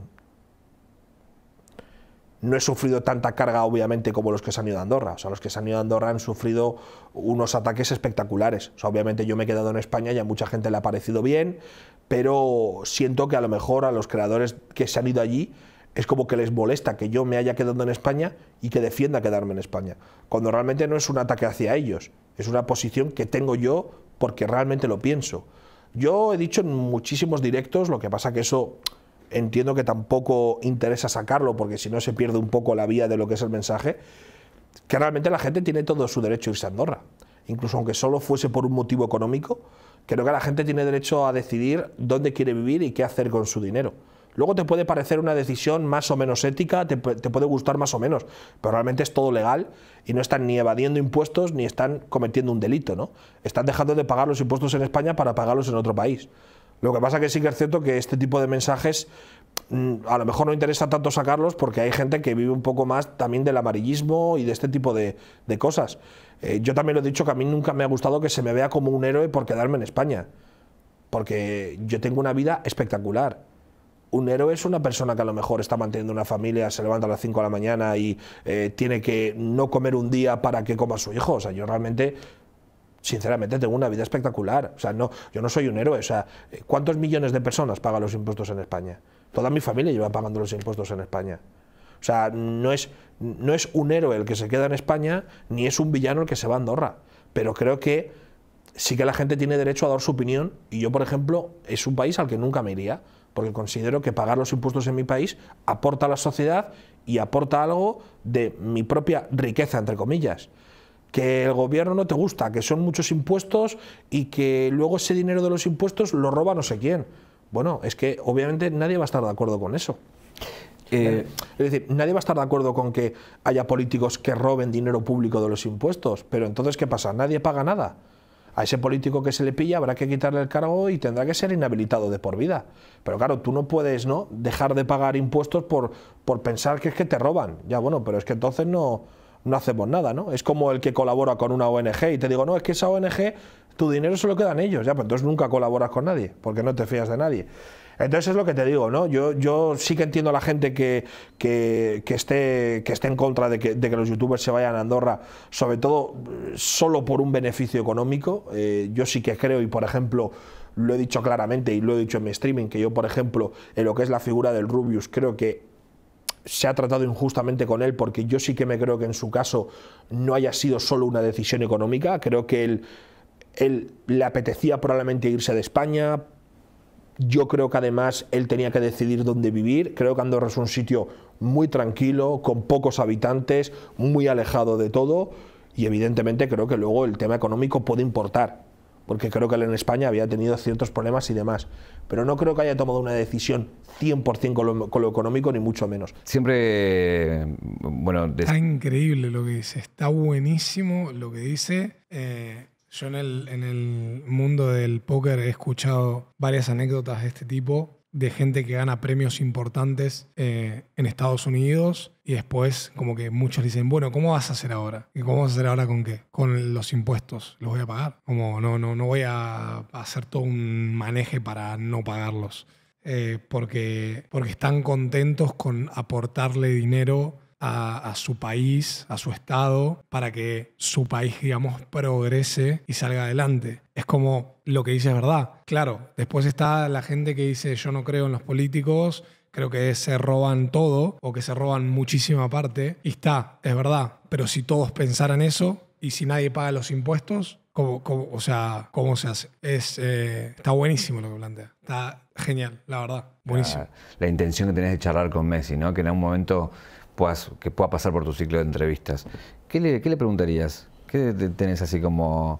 no he sufrido tanta carga, obviamente, como los que se han ido a Andorra. O sea, los que se han ido a Andorra han sufrido unos ataques espectaculares. obviamente yo me he quedado en España y a mucha gente le ha parecido bien, pero siento que a lo mejor a los creadores que se han ido allí es como que les molesta que yo me haya quedado en España y que defienda quedarme en España. Cuando realmente no es un ataque hacia ellos, es una posición que tengo yo porque realmente lo pienso. Yo he dicho en muchísimos directos, lo que pasa que eso entiendo que tampoco interesa sacarlo porque si no se pierde un poco la vía de lo que es el mensaje, que realmente la gente tiene todo su derecho a irse a Andorra. Incluso aunque solo fuese por un motivo económico, creo que la gente tiene derecho a decidir dónde quiere vivir y qué hacer con su dinero. Luego te puede parecer una decisión más o menos ética, te, te, puede gustar más o menos, pero realmente es todo legal y no están ni evadiendo impuestos ni están cometiendo un delito, ¿no? Están dejando de pagar los impuestos en España para pagarlos en otro país. Lo que pasa que sí que es cierto que este tipo de mensajes mm, a lo mejor no interesa tanto sacarlos porque hay gente que vive un poco más también del amarillismo y de este tipo de, cosas. Eh, yo también lo he dicho que a mí nunca me ha gustado que se me vea como un héroe por quedarme en España, porque yo tengo una vida espectacular. Un héroe es una persona que a lo mejor está manteniendo una familia, se levanta a las 5 de la mañana y eh, tiene que no comer un día para que coma su hijo. O sea, yo realmente sinceramente tengo una vida espectacular. O sea, no, yo no soy un héroe. O sea, eh, ¿cuántos millones de personas pagan los impuestos en España? Toda mi familia lleva pagando los impuestos en España. O sea, no es, no es un héroe el que se queda en España, ni es un villano el que se va a Andorra. Pero creo que sí que la gente tiene derecho a dar su opinión. Y yo, por ejemplo, es un país al que nunca me iría, porque considero que pagar los impuestos en mi país aporta a la sociedad y aporta algo de mi propia riqueza, entre comillas que el gobierno no te gusta, que son muchos impuestos y que luego ese dinero de los impuestos lo roba no sé quién. Bueno, es que obviamente nadie va a estar de acuerdo con eso. Eh, es decir, nadie va a estar de acuerdo con que haya políticos que roben dinero público de los impuestos, pero entonces, ¿qué pasa? Nadie paga nada. A ese político que se le pilla habrá que quitarle el cargo y tendrá que ser inhabilitado de por vida. Pero claro, tú no puedes ¿no? dejar de pagar impuestos por, por pensar que es que te roban. Ya bueno, pero es que entonces no, no hacemos nada, ¿no? Es como el que colabora con una ONG y te digo, no, es que esa ONG, tu dinero solo lo quedan ellos, ya, pues entonces nunca colaboras con nadie, porque no te fías de nadie. Entonces es lo que te digo, ¿no? Yo, yo sí que entiendo a la gente que, que, que esté, que esté en contra de que, los youtubers se vayan a Andorra, sobre todo solo por un beneficio económico. Eh, yo sí que creo, y por ejemplo, lo he dicho claramente y lo he dicho en mi streaming, que yo, por ejemplo, en lo que es la figura del Rubius, creo que se ha tratado injustamente con él porque yo sí que me creo que en su caso no haya sido solo una decisión económica, creo que él, él le apetecía probablemente irse de España, yo creo que además él tenía que decidir dónde vivir. Creo que Andorra es un sitio muy tranquilo, con pocos habitantes, muy alejado de todo. Y evidentemente creo que luego el tema económico puede importar, porque creo que él en España había tenido ciertos problemas y demás pero no creo que haya tomado una decisión 100% con lo, económico, ni mucho menos. Siempre, bueno... Está increíble lo que dice, está buenísimo lo que dice. Eh, yo en el, en el mundo del póker he escuchado varias anécdotas de este tipo de gente que gana premios importantes eh, en Estados Unidos y después como que muchos dicen, bueno, ¿cómo vas a hacer ahora? ¿Y cómo vas a hacer ahora con qué? Con los impuestos, los voy a pagar. Como no, no, no voy a hacer todo un maneje para no pagarlos. Eh, porque, porque están contentos con aportarle dinero a, su país, a su estado, para que su país, digamos, progrese y salga adelante. Es como lo que dice es verdad. Claro, después está la gente que dice yo no creo en los políticos, creo que se roban todo o que se roban muchísima parte. Y está, es verdad. Pero si todos pensaran eso y si nadie paga los impuestos, ¿cómo, o sea, ¿cómo se hace? Es, eh, está buenísimo lo que plantea. Está genial, la verdad. Buenísimo. Ah, la, intención que tenés de charlar con Messi, ¿no? Que en algún momento que pueda pasar por tu ciclo de entrevistas, ¿qué le, le preguntarías? ¿Qué tenés así como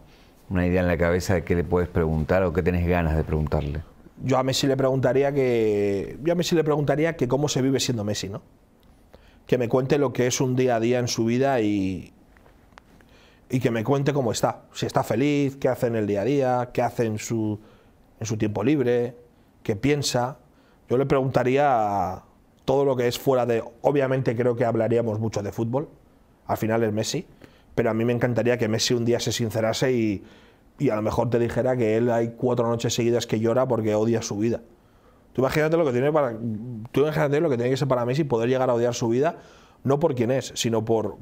una idea en la cabeza de qué le puedes preguntar o qué tenés ganas de preguntarle? Yo a Messi le preguntaría que. Yo a Messi le preguntaría que cómo se vive siendo Messi, ¿no? Que me cuente lo que es un día a día en su vida y. Y que me cuente cómo está. Si está feliz, qué hace en el día a día, qué hace en su, en su tiempo libre, qué piensa. Yo le preguntaría todo lo que es fuera de... Obviamente creo que hablaríamos mucho de fútbol, al final es Messi, pero a mí me encantaría que Messi un día se sincerase y, a lo mejor te dijera que él hay cuatro noches seguidas que llora porque odia su vida. Tú imagínate lo que tiene para, tú imagínate lo que tiene que ser para Messi poder llegar a odiar su vida, no por quién es, sino por,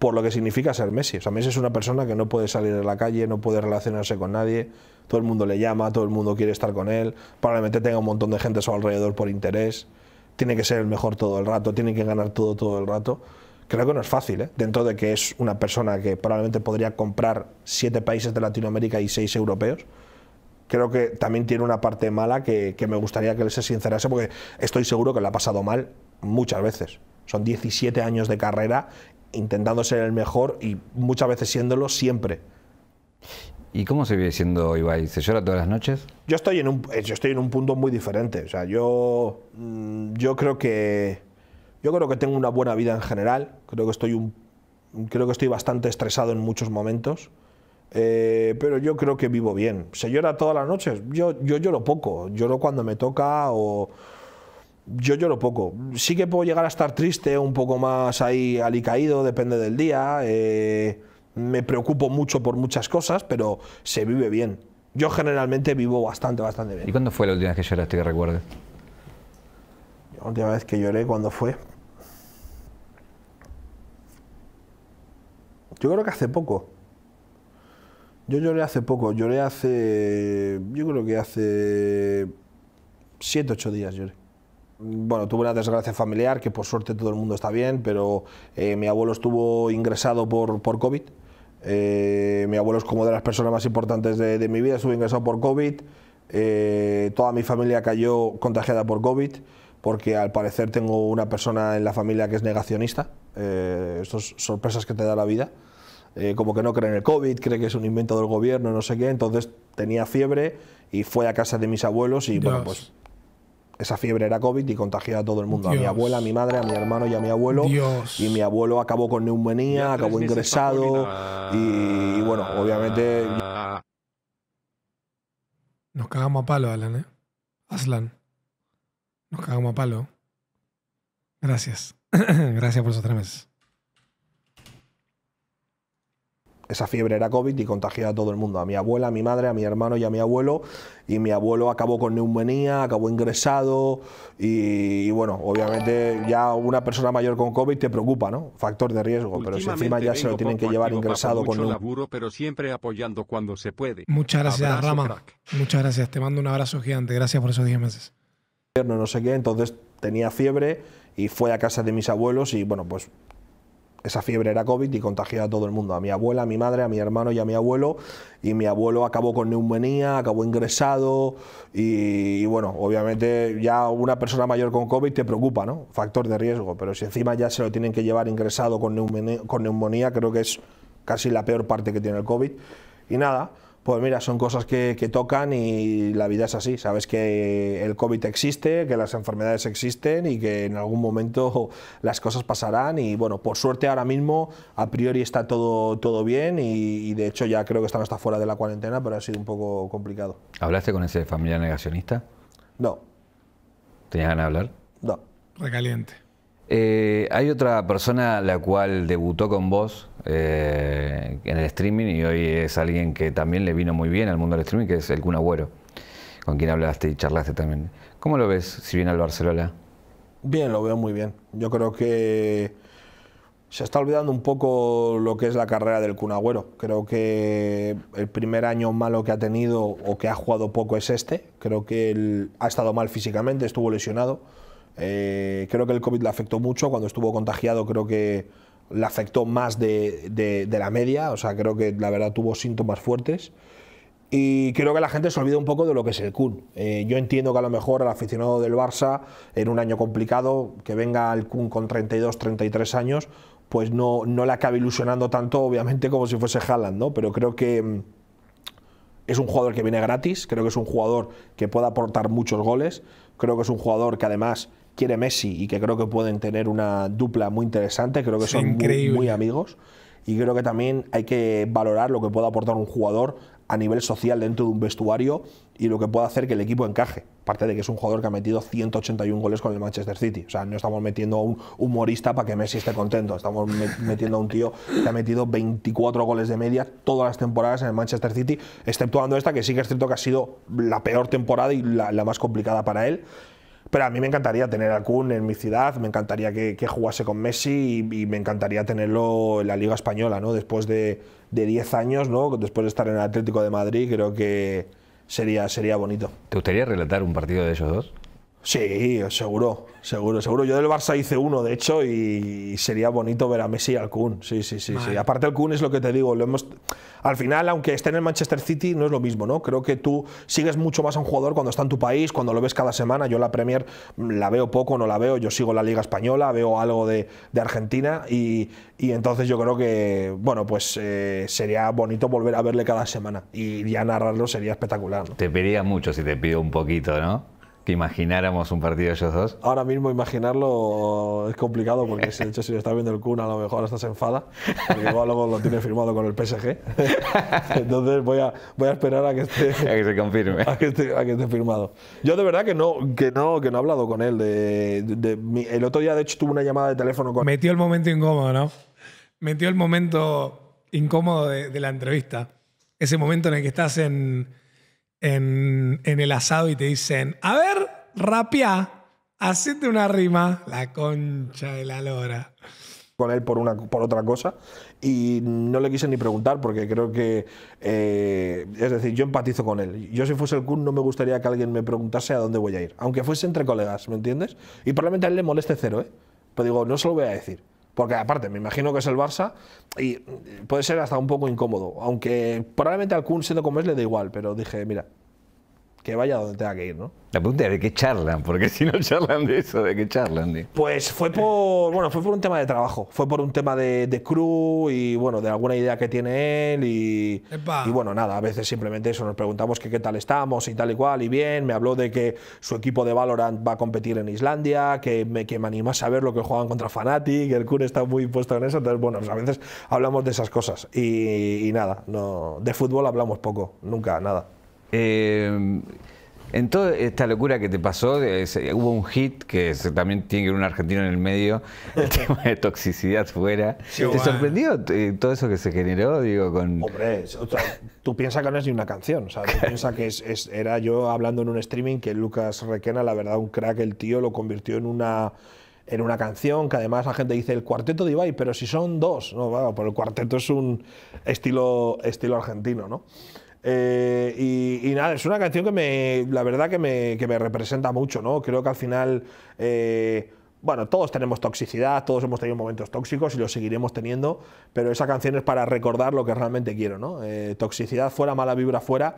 por lo que significa ser Messi. O sea, Messi es una persona que no puede salir a la calle, no puede relacionarse con nadie, todo el mundo le llama, todo el mundo quiere estar con él, probablemente tenga un montón de gente a su alrededor por interés tiene que ser el mejor todo el rato, tiene que ganar todo todo el rato. Creo que no es fácil, ¿eh? dentro de que es una persona que probablemente podría comprar siete países de Latinoamérica y seis europeos. Creo que también tiene una parte mala que, me gustaría que él se sincerase, porque estoy seguro que le ha pasado mal muchas veces. Son 17 años de carrera intentando ser el mejor y muchas veces siéndolo siempre. ¿Y cómo se vive siendo Ibai? ¿Se llora todas las noches? Yo estoy en un, eh, yo estoy en un punto muy diferente. O sea, yo, mm, yo, creo que, yo creo que tengo una buena vida en general. Creo que estoy, un, creo que estoy bastante estresado en muchos momentos. Eh, pero yo creo que vivo bien. ¿Se llora todas las noches? Yo, yo lloro poco. Lloro cuando me toca o... Yo lloro poco. Sí que puedo llegar a estar triste, un poco más ahí alicaído, depende del día. Eh, me preocupo mucho por muchas cosas, pero se vive bien. Yo generalmente vivo bastante, bastante bien. ¿Y cuándo fue la última vez que lloraste que recuerdes? La última vez que lloré, ¿cuándo fue? Yo creo que hace poco. Yo lloré hace poco, lloré hace. Yo creo que hace. Siete, ocho días lloré. Bueno, tuve una desgracia familiar, que por suerte todo el mundo está bien, pero eh, mi abuelo estuvo ingresado por, por COVID eh, mi abuelo es como de las personas más importantes de, mi vida, estuve ingresado por COVID, eh, toda mi familia cayó contagiada por COVID, porque al parecer tengo una persona en la familia que es negacionista, eh, estas sorpresas que te da la vida, eh, como que no cree en el COVID, cree que es un invento del gobierno, no sé qué, entonces tenía fiebre y fue a casa de mis abuelos y bueno, pues esa fiebre era COVID y contagió a todo el mundo. A mi abuela, a mi madre, a mi hermano y a mi abuelo. Y mi abuelo acabó con neumonía, acabó ingresado. Y, y, bueno, obviamente. Nos cagamos a palo, Alan, ¿eh? Aslan. Nos cagamos a palo. Gracias. <clears throat> Gracias por esos tres meses. esa fiebre era COVID y contagió a todo el mundo, a mi abuela, a mi madre, a mi hermano y a mi abuelo, y mi abuelo acabó con neumonía, acabó ingresado, y, bueno, obviamente ya una persona mayor con COVID te preocupa, ¿no? Factor de riesgo, pero si encima ya se lo tienen que llevar ingresado con laburo, pero siempre apoyando cuando se puede. Muchas gracias, Rama. Muchas gracias, te mando un abrazo gigante, gracias por esos 10 meses. No sé qué, entonces tenía fiebre y fue a casa de mis abuelos y bueno, pues esa fiebre era COVID y contagió a todo el mundo, a mi abuela, a mi madre, a mi hermano y a mi abuelo. Y mi abuelo acabó con neumonía, acabó ingresado y, bueno, obviamente ya una persona mayor con COVID te preocupa, ¿no? Factor de riesgo, pero si encima ya se lo tienen que llevar ingresado con neumonía creo que es casi la peor parte que tiene el COVID. Y nada, pues mira, son cosas que, tocan y la vida es así. Sabes que el COVID existe, que las enfermedades existen y que en algún momento las cosas pasarán. Y bueno, por suerte ahora mismo a priori está todo, todo bien y, de hecho ya creo que están hasta fuera de la cuarentena, pero ha sido un poco complicado. ¿Hablaste con ese familiar negacionista? No. ¿Tenías ganas de hablar? No. Recaliente. Eh, hay otra persona la cual debutó con vos eh, en el streaming y hoy es alguien que también le vino muy bien al mundo del streaming, que es el Kun Agüero, con quien hablaste y charlaste también. ¿Cómo lo ves si viene al Barcelona? Bien, lo veo muy bien. Yo creo que se está olvidando un poco lo que es la carrera del Kun Agüero. Creo que el primer año malo que ha tenido o que ha jugado poco es este. Creo que él ha estado mal físicamente, estuvo lesionado. Eh, creo que el COVID le afectó mucho. Cuando estuvo contagiado, creo que le afectó más de, la media, o sea, creo que la verdad tuvo síntomas fuertes. Y creo que la gente se olvida un poco de lo que es el Kun. Eh, yo entiendo que a lo mejor al aficionado del Barça, en un año complicado, que venga al Kun con 32, 33 años, pues no, no le acaba ilusionando tanto, obviamente, como si fuese Haaland, ¿no? Pero creo que mm, es un jugador que viene gratis, creo que es un jugador que puede aportar muchos goles, creo que es un jugador que además quiere Messi y que creo que pueden tener una dupla muy interesante, creo que son muy, amigos y creo que también hay que valorar lo que puede aportar un jugador a nivel social dentro de un vestuario y lo que pueda hacer que el equipo encaje, aparte de que es un jugador que ha metido 181 goles con el Manchester City, o sea, no estamos metiendo a un humorista para que Messi esté contento, estamos <laughs> metiendo a un tío que ha metido 24 goles de media todas las temporadas en el Manchester City, exceptuando esta que sí que es cierto que ha sido la peor temporada y la más complicada para él, pero a mí me encantaría tener a Kun en mi ciudad, me encantaría que, jugase con Messi y, me encantaría tenerlo en la Liga Española, ¿no? Después de, de 10 años, ¿no? Después de estar en el Atlético de Madrid, creo que sería, sería bonito. ¿Te gustaría relatar un partido de esos dos? Sí, seguro, seguro, seguro. Yo del Barça hice uno, de hecho, y sería bonito ver a Messi y al Kun. Sí, sí, sí, sí. Aparte el Kun es lo que te digo, lo hemos al final, aunque esté en el Manchester City, no es lo mismo, ¿no? Creo que tú sigues mucho más a un jugador cuando está en tu país, cuando lo ves cada semana. Yo la Premier la veo poco, no la veo. Yo sigo la Liga Española, veo algo de, Argentina y, entonces yo creo que, bueno, pues eh, sería bonito volver a verle cada semana y ya narrarlo sería espectacular. Te pediría mucho si te pido un poquito, ¿no? que imagináramos un partido de ellos dos? Ahora mismo imaginarlo es complicado porque de hecho si estás está viendo el Kun a lo mejor estás enfada, porque igual luego lo tiene firmado con el PSG. <laughs> Entonces voy a, voy a esperar a que esté a que se confirme. A que, esté, firmado. Yo de verdad que no que no he hablado con él el otro día de hecho tuve una llamada de teléfono con Metió el momento incómodo, ¿no? Metió el momento incómodo de la entrevista. Ese momento en el que estás en en, en el asado y te dicen, a ver, rapeá, hacete una rima, la concha de la lora con él por, una, por otra cosa y no le quise ni preguntar porque creo que, eh, es decir, yo empatizo con él. Yo si fuese el Kun no me gustaría que alguien me preguntase a dónde voy a ir, aunque fuese entre colegas, ¿me entiendes? Y probablemente a él le moleste cero, ¿eh? Pero digo, no se lo voy a decir. Porque aparte, me imagino que es el Barça y puede ser hasta un poco incómodo. Aunque probablemente al Kun, siendo como es, le da igual, pero dije, mira, que vaya donde tenga que ir, ¿no? La pregunta es de qué charlan, porque si no charlan de eso, ¿de qué charlan? Pues fue por, bueno, fue por un tema de trabajo, fue por un tema de, de crew y bueno, de alguna idea que tiene él y, y, bueno, nada, a veces simplemente eso, nos preguntamos que qué tal estamos y tal y cual y bien, me habló de que su equipo de Valorant va a competir en Islandia, que me, que me animó a saber lo que juegan contra Fnatic, el Kun está muy puesto en eso, entonces bueno, pues a veces hablamos de esas cosas y, nada, no, de fútbol hablamos poco, nunca, nada. Eh, en toda esta locura que te pasó, hubo un hit que también tiene que ver un argentino en el medio, <laughs> el tema de toxicidad fuera. ¿Te sorprendió eh, todo eso que se generó? Digo, con... Hombre, tú piensas que no es ni una canción, o tú que era yo hablando en un streaming que Lucas Requena, la verdad, un crack, el tío lo convirtió en una en una canción que además la gente dice el cuarteto de Ibai, pero si son dos, no, el cuarteto es un estilo, estilo argentino, ¿no? Eh, y, nada, es una canción que me, la verdad que me, representa mucho, ¿no? Creo que al final, eh, bueno, todos tenemos toxicidad, todos hemos tenido momentos tóxicos y los seguiremos teniendo, pero esa canción es para recordar lo que realmente quiero, ¿no? Eh, toxicidad fuera, mala vibra fuera,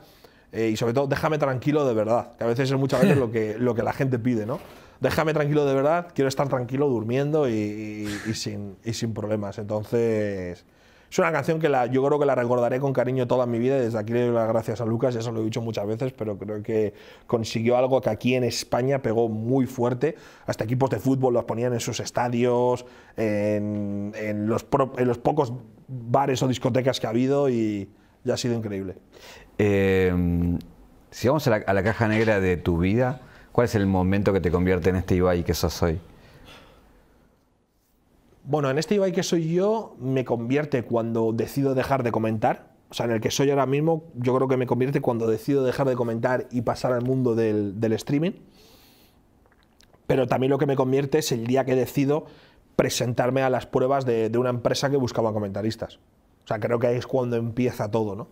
y sobre todo, déjame tranquilo de verdad, que a veces es muchas veces lo que, lo que la gente pide, ¿no? Déjame tranquilo de verdad, quiero estar tranquilo durmiendo y, sin problemas. Entonces, es una canción que yo creo que la recordaré con cariño toda mi vida desde aquí le doy las gracias a Lucas, ya se lo he dicho muchas veces, pero creo que consiguió algo que aquí en España pegó muy fuerte. Hasta equipos de fútbol los ponían en sus estadios, en, los, pocos bares o discotecas que ha habido y ya ha sido increíble. Em, si vamos a la, a la caja negra de tu vida, ¿cuál es el momento que te convierte en este Ibai que sos hoy? bueno, en este Ibai que soy yo me convierte cuando decido dejar de comentar. O sea, en el que soy ahora mismo, yo creo que me convierte cuando decido dejar de comentar y pasar al mundo del, streaming. Pero también lo que me convierte es el día que decido presentarme a las pruebas de, una empresa que buscaba comentaristas. O sea, creo que ahí es cuando empieza todo, ¿no?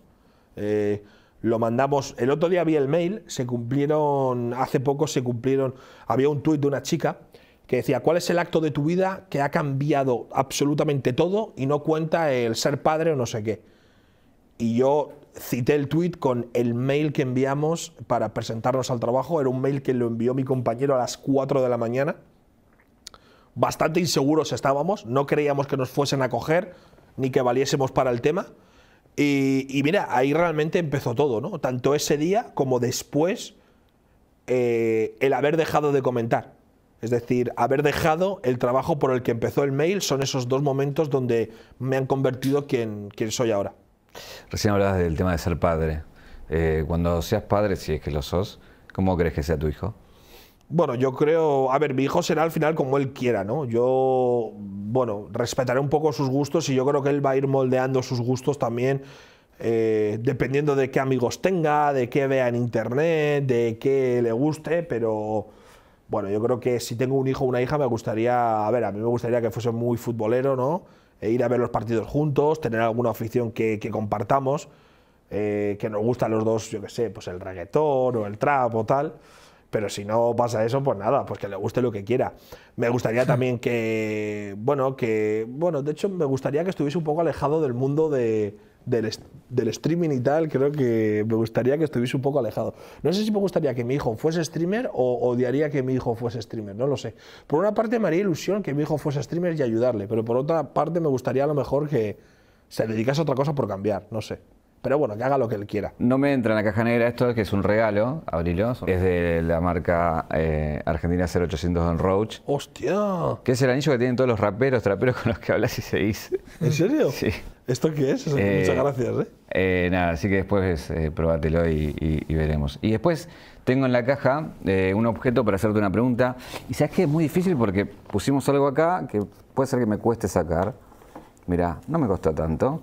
Eh, lo mandamos. El otro día vi el mail, se cumplieron. Hace poco se cumplieron. Había un tuit de una chica que decía, ¿cuál es el acto de tu vida que ha cambiado absolutamente todo y no cuenta el ser padre o no sé qué? Y yo cité el tweet con el mail que enviamos para presentarnos al trabajo, era un mail que lo envió mi compañero a las 4 de la mañana. Bastante inseguros estábamos, no creíamos que nos fuesen a coger ni que valiésemos para el tema. Y, mira, ahí realmente empezó todo, ¿no? Tanto ese día como después eh, el haber dejado de comentar es decir, haber dejado el trabajo por el que empezó el mail son esos dos momentos donde me han convertido quien, quien soy ahora. Recién hablabas del tema de ser padre. Eh, cuando seas padre, si es que lo sos, ¿cómo crees que sea tu hijo? Bueno, yo creo, a ver, mi hijo será al final como él quiera, ¿no? Yo, bueno, respetaré un poco sus gustos y yo creo que él va a ir moldeando sus gustos también, eh, dependiendo de qué amigos tenga, de qué vea en internet, de qué le guste, pero bueno, yo creo que si tengo un hijo o una hija me gustaría, a ver, a mí me gustaría que fuese muy futbolero, ¿no? E ir a ver los partidos juntos, tener alguna afición que, compartamos, eh, que nos gustan los dos, yo qué sé, pues el reggaetón o el trap o tal. Pero si no pasa eso, pues nada, pues que le guste lo que quiera. Me gustaría <laughs> también que, bueno, que, bueno, de hecho me gustaría que estuviese un poco alejado del mundo de, del, streaming y tal, creo que me gustaría que estuviese un poco alejado. No sé si me gustaría que mi hijo fuese streamer o odiaría que mi hijo fuese streamer, no lo sé. Por una parte me haría ilusión que mi hijo fuese streamer y ayudarle, pero por otra parte me gustaría a lo mejor que se dedicase a otra cosa por cambiar, no sé. Pero bueno, que haga lo que él quiera. No me entra en la caja negra esto, que es un regalo, abrilo. Es de la marca eh, Argentina 0800 Don Roach. ¡Hostia! Que es el anillo que tienen todos los raperos, traperos con los que hablas y dice. ¿En serio? Sí. ¿Esto qué es? Eh, muchas gracias, ¿eh? ¿eh? nada, así que después eh, y, veremos. Y después tengo en la caja un objeto para hacerte una pregunta. Y sabes que es muy difícil porque pusimos algo acá que puede ser que me cueste sacar. Mirá, no me costó tanto.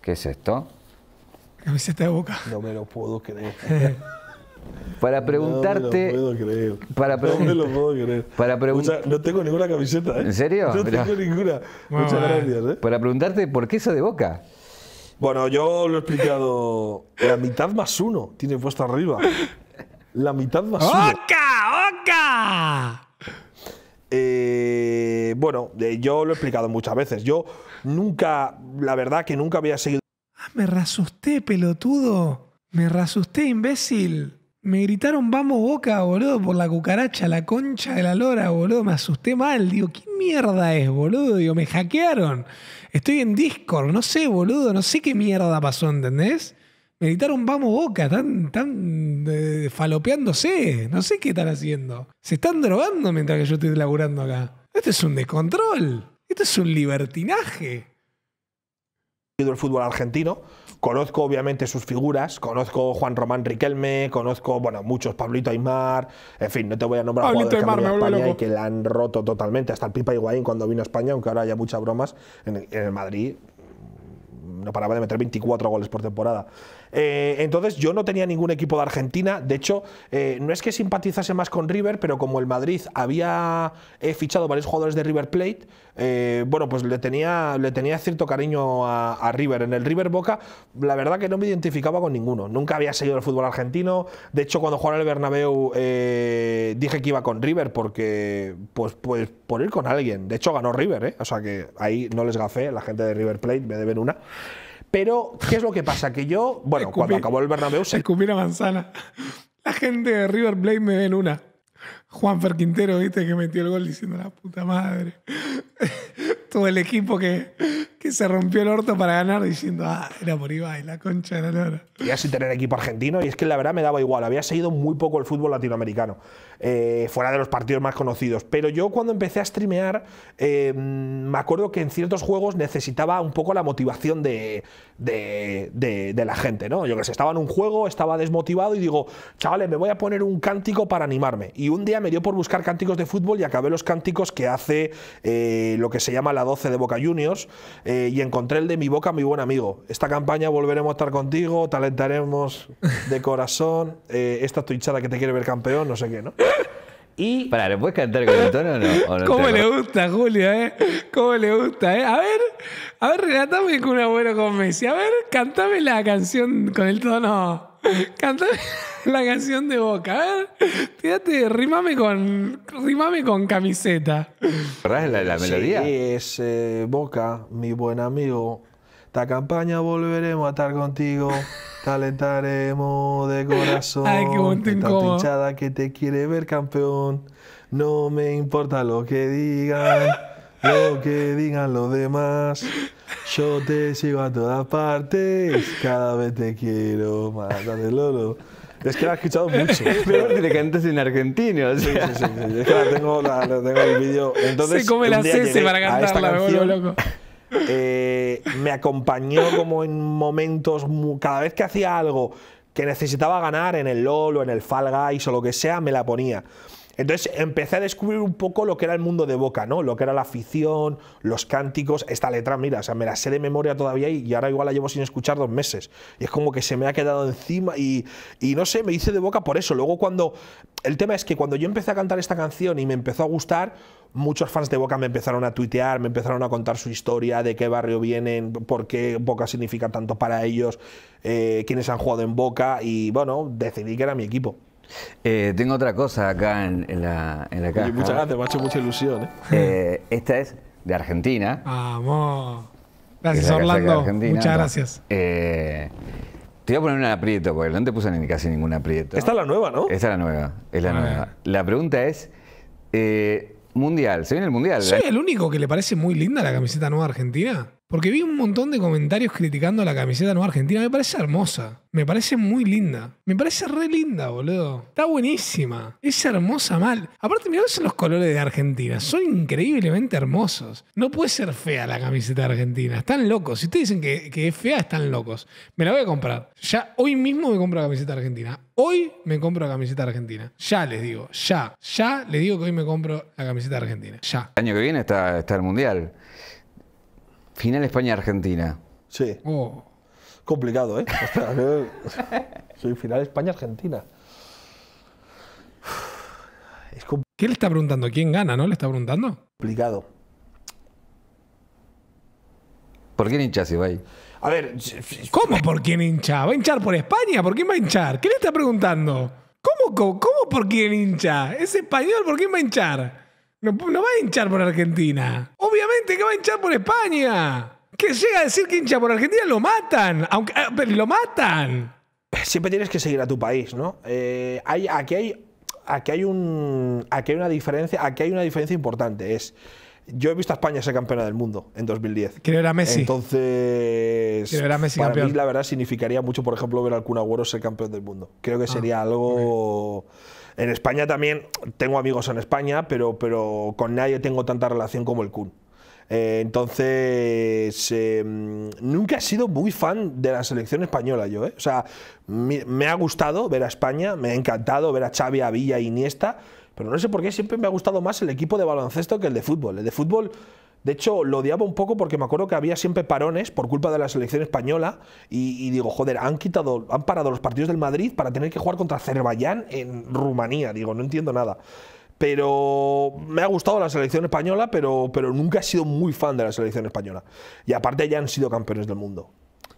¿Qué es esto? Camiseta de boca. No me lo puedo creer. <laughs> Para preguntarte. No me lo puedo creer. Para no me lo puedo creer. Para no tengo ninguna camiseta. ¿eh? ¿En serio? No tengo ninguna. Muchas gracias. ¿eh? Para preguntarte, ¿por qué eso de boca? Bueno, yo lo he explicado. La mitad más uno tiene puesto arriba. La mitad más uno. ¡Oca! ¡Oca! Eh, bueno, eh, yo lo he explicado muchas veces. Yo nunca, la verdad que nunca había seguido. Ah, me rasusté, pelotudo. Me rasusté, imbécil. Me gritaron vamos boca, boludo, por la cucaracha, la concha de la lora, boludo. Me asusté mal. Digo, ¿qué mierda es, boludo? Digo, me hackearon. Estoy en Discord, no sé, boludo, no sé qué mierda pasó, ¿entendés? Me gritaron vamos boca, están, tan eh, falopeándose, no sé qué están haciendo. Se están drogando mientras que yo estoy laburando acá. Esto es un descontrol, esto es un libertinaje. ...el fútbol argentino. Conozco obviamente sus figuras, conozco Juan Román Riquelme, conozco, bueno, muchos, Pablito Aymar, en fin, no te voy a nombrar Pablito Aymar, que me España y que la han roto totalmente, hasta el Pipa Higuaín cuando vino a España, aunque ahora haya muchas bromas, en el Madrid mm, no paraba de meter 24 goles por temporada. Eh, entonces yo no tenía ningún equipo de Argentina, de hecho, eh, no es que simpatizase más con River, pero como el Madrid había fichado varios jugadores de River Plate, eh, bueno, pues le tenía, le tenía cierto cariño a, River. En el River Boca, la verdad que no me identificaba con ninguno. Nunca había seguido el fútbol argentino. De hecho, cuando jugaba el Bernabéu dije que iba con River porque, pues, pues, por ir con alguien. De hecho, ganó River, O sea que ahí no les gafé, la gente de River Plate me deben una. Pero, ¿qué es lo que pasa? Que yo, bueno, cuando acabó el Bernabéu... Se... Escupí la manzana. La gente de River Plate me ve en una. Juan ferquintero viste, que metió el gol diciendo la puta madre. <laughs> Todo el equipo que, que se rompió el orto para ganar diciendo, ah, era por Ibai, la concha de la Y así tener equipo argentino, y es que la verdad me daba igual, había seguido muy poco el fútbol latinoamericano, eh, fuera de los partidos más conocidos. Pero yo cuando empecé a streamear, eh, me acuerdo que en ciertos juegos necesitaba un poco la motivación de, la gente, ¿no? Yo que se estaba en un juego, estaba desmotivado y digo, chavales, me voy a poner un cántico para animarme. Y un día me dio por buscar cánticos de fútbol y acabé los cánticos que hace eh, lo que se llama la 12 de Boca Juniors. Eh, y encontré el de mi boca, mi buen amigo. Esta campaña volveremos a estar contigo, talentaremos de corazón. Eh, esta es tu hinchada que te quiere ver campeón, no sé qué, ¿no? Y. Para, ¿le puedes cantar con el tono o no? ¿Cómo le gusta, Julio, eh? ¿Cómo le gusta, eh? A ver, a ver, relatame con un abuelo con Messi. A ver, cántame la canción con el tono. Canta <laughs> la canción de Boca. A ver, rimame con, con camiseta. ¿Verdad la, la melodía? Sí, es eh, Boca, mi buen amigo. Esta campaña volveremos a estar contigo. Talentaremos <laughs> de corazón. Ay, qué que te quiere ver campeón. No me importa lo que digan, <laughs> lo que digan los demás. Yo te sigo a todas partes, cada vez te quiero más, dale lolo. Es que la he escuchado mucho. <laughs> Pero que antes en argentino. O Sí, sí, sí. Es que la tengo, la, tengo el vídeo. Entonces, Se come la cese para cantarla, me loco. Eh, me acompañó como en momentos, cada vez que hacía algo que necesitaba ganar en el LOL o en el Fall Guys o lo que sea, me la ponía. Entonces empecé a descubrir un poco lo que era el mundo de Boca, ¿no? Lo que era la afición, los cánticos, esta letra, mira, o sea, me la sé de memoria todavía y, ahora igual la llevo sin escuchar dos meses. Y es como que se me ha quedado encima y, no sé, me hice de Boca por eso. Luego cuando... El tema es que cuando yo empecé a cantar esta canción y me empezó a gustar, muchos fans de Boca me empezaron a tuitear, me empezaron a contar su historia, de qué barrio vienen, por qué Boca significa tanto para ellos, eh, quiénes han jugado en Boca y bueno, decidí que era mi equipo. Eh, tengo otra cosa acá en, la, en muchas gracias, me ha hecho mucha ilusión. ¿eh? Eh, esta es de Argentina. Vamos. Gracias, Orlando. Muchas gracias. te voy a poner un aprieto, porque no te puse casi ningún aprieto. Esta es la nueva, ¿no? Esta es la nueva. Es la nueva. La pregunta es. mundial, se viene el mundial. Soy el único que le parece muy linda la camiseta nueva argentina. Porque vi un montón de comentarios criticando la camiseta nueva argentina. Me parece hermosa. Me parece muy linda. Me parece re linda, boludo. Está buenísima. Es hermosa mal. Aparte, mirá los colores de Argentina. Son increíblemente hermosos. No puede ser fea la camiseta Argentina. Están locos. Si ustedes dicen que, es fea, están locos. Me la voy a comprar. Ya hoy mismo me compro la camiseta argentina. Hoy me compro la camiseta argentina. Ya les digo. Ya. Ya les digo que hoy me compro la camiseta argentina. Ya. El año que viene está el mundial. Final España-Argentina. Sí. Oh. Complicado, ¿eh? <laughs> Soy final España-Argentina. ¿Qué le está preguntando? ¿Quién gana, no? ¿Le está preguntando? Complicado. ¿Por qué hincha si va A ver. ¿Cómo por quién hincha? ¿Va a hinchar por España? ¿Por quién va a hinchar? ¿Qué le está preguntando? ¿Cómo, cómo por quién hincha? ¿Es español? ¿Por qué va a hinchar? No, va a hinchar por Argentina. Obviamente que va a hinchar por España. Que llega a decir que hincha por Argentina, lo matan. Aunque, eh, lo matan. Siempre tienes que seguir a tu país, ¿no? Eh, aquí hay aquí hay un aquí hay una diferencia aquí hay una diferencia importante es yo he visto a España ser campeona del mundo en 2010 Creo era Messi entonces la verdad significaría mucho por ejemplo ver al Kun ser campeón del mundo creo que ah, sería algo en España también tengo amigos en España, pero, pero con nadie tengo tanta relación como el Kun. Eh, entonces, em, nunca he sido muy fan de la selección española yo. ¿eh? O sea, me, ha gustado ver a España, me ha encantado ver a Xavi, a Villa, a Iniesta, pero no sé por qué siempre me ha gustado más el equipo de baloncesto que el de fútbol. El de fútbol de hecho, lo odiaba un poco porque me acuerdo que había siempre parones por culpa de la selección española y, digo, joder, han quitado, han parado los partidos del Madrid para tener que jugar contra Azerbaiyán en Rumanía. Digo, no entiendo nada pero me ha gustado la selección española, pero, pero, nunca he sido muy fan de la selección española. Y aparte ya han sido campeones del mundo.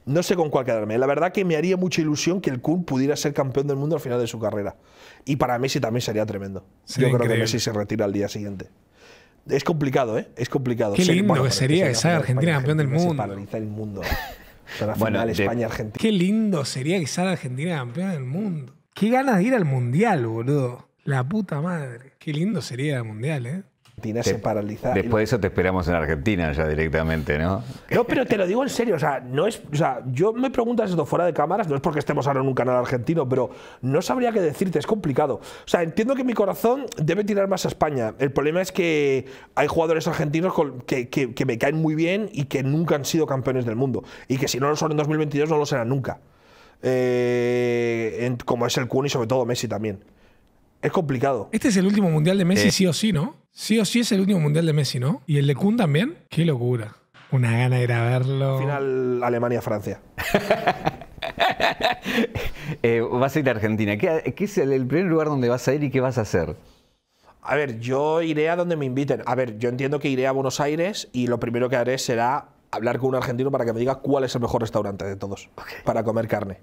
No sé con cuál quedarme. La verdad que me haría mucha ilusión que el Kun pudiera ser campeón del mundo al final de su carrera. Y para Messi también sería tremendo. Yo creo que Messi se retira al día siguiente. Es complicado, ¿eh? Es complicado. Qué lindo que sería que salga Argentina campeón del mundo. Se paraliza el mundo. <laughs> final España-Argentina. Qué lindo sería que salga Argentina campeón del mundo. Qué ganas de ir al mundial, boludo. La puta madre. Qué lindo sería el mundial, ¿eh? se Después de eso te esperamos en Argentina ya directamente, ¿no? No, pero te lo digo en serio, o sea, no es, o sea, yo me preguntas esto fuera de cámaras, no es porque estemos ahora en un canal argentino, pero no sabría qué decirte, es complicado. O sea, entiendo que mi corazón debe tirar más a España. El problema es que hay jugadores argentinos que, me caen muy bien y que nunca han sido campeones del mundo. Y que si no lo son en 2022 no lo serán nunca. Eh, como es el Kun y sobre todo Messi también. Es complicado. Este es el último mundial de Messi, eh, sí o sí, ¿no? Sí o sí es el último mundial de Messi, ¿no? ¿Y el de Kun también? ¡Qué locura! Una gana de ir a verlo. Final Alemania-Francia. <laughs> Eh, vas a ir a Argentina. ¿Qué, es el, primer lugar donde vas a ir y qué vas a hacer? A ver, yo iré a donde me inviten. A ver, yo entiendo que iré a Buenos Aires y lo primero que haré será hablar con un argentino para que me diga cuál es el mejor restaurante de todos para comer carne.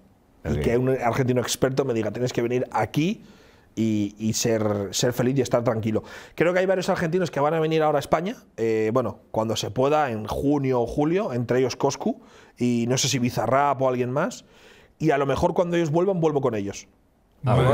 Y que un argentino experto me diga, tienes que venir aquí y, ser, ser, feliz y estar tranquilo. Creo que hay varios argentinos que van a venir ahora a España, eh, bueno, cuando se pueda, en junio o julio, entre ellos Coscu y no sé si Bizarrap o alguien más, y a lo mejor cuando ellos vuelvan vuelvo con ellos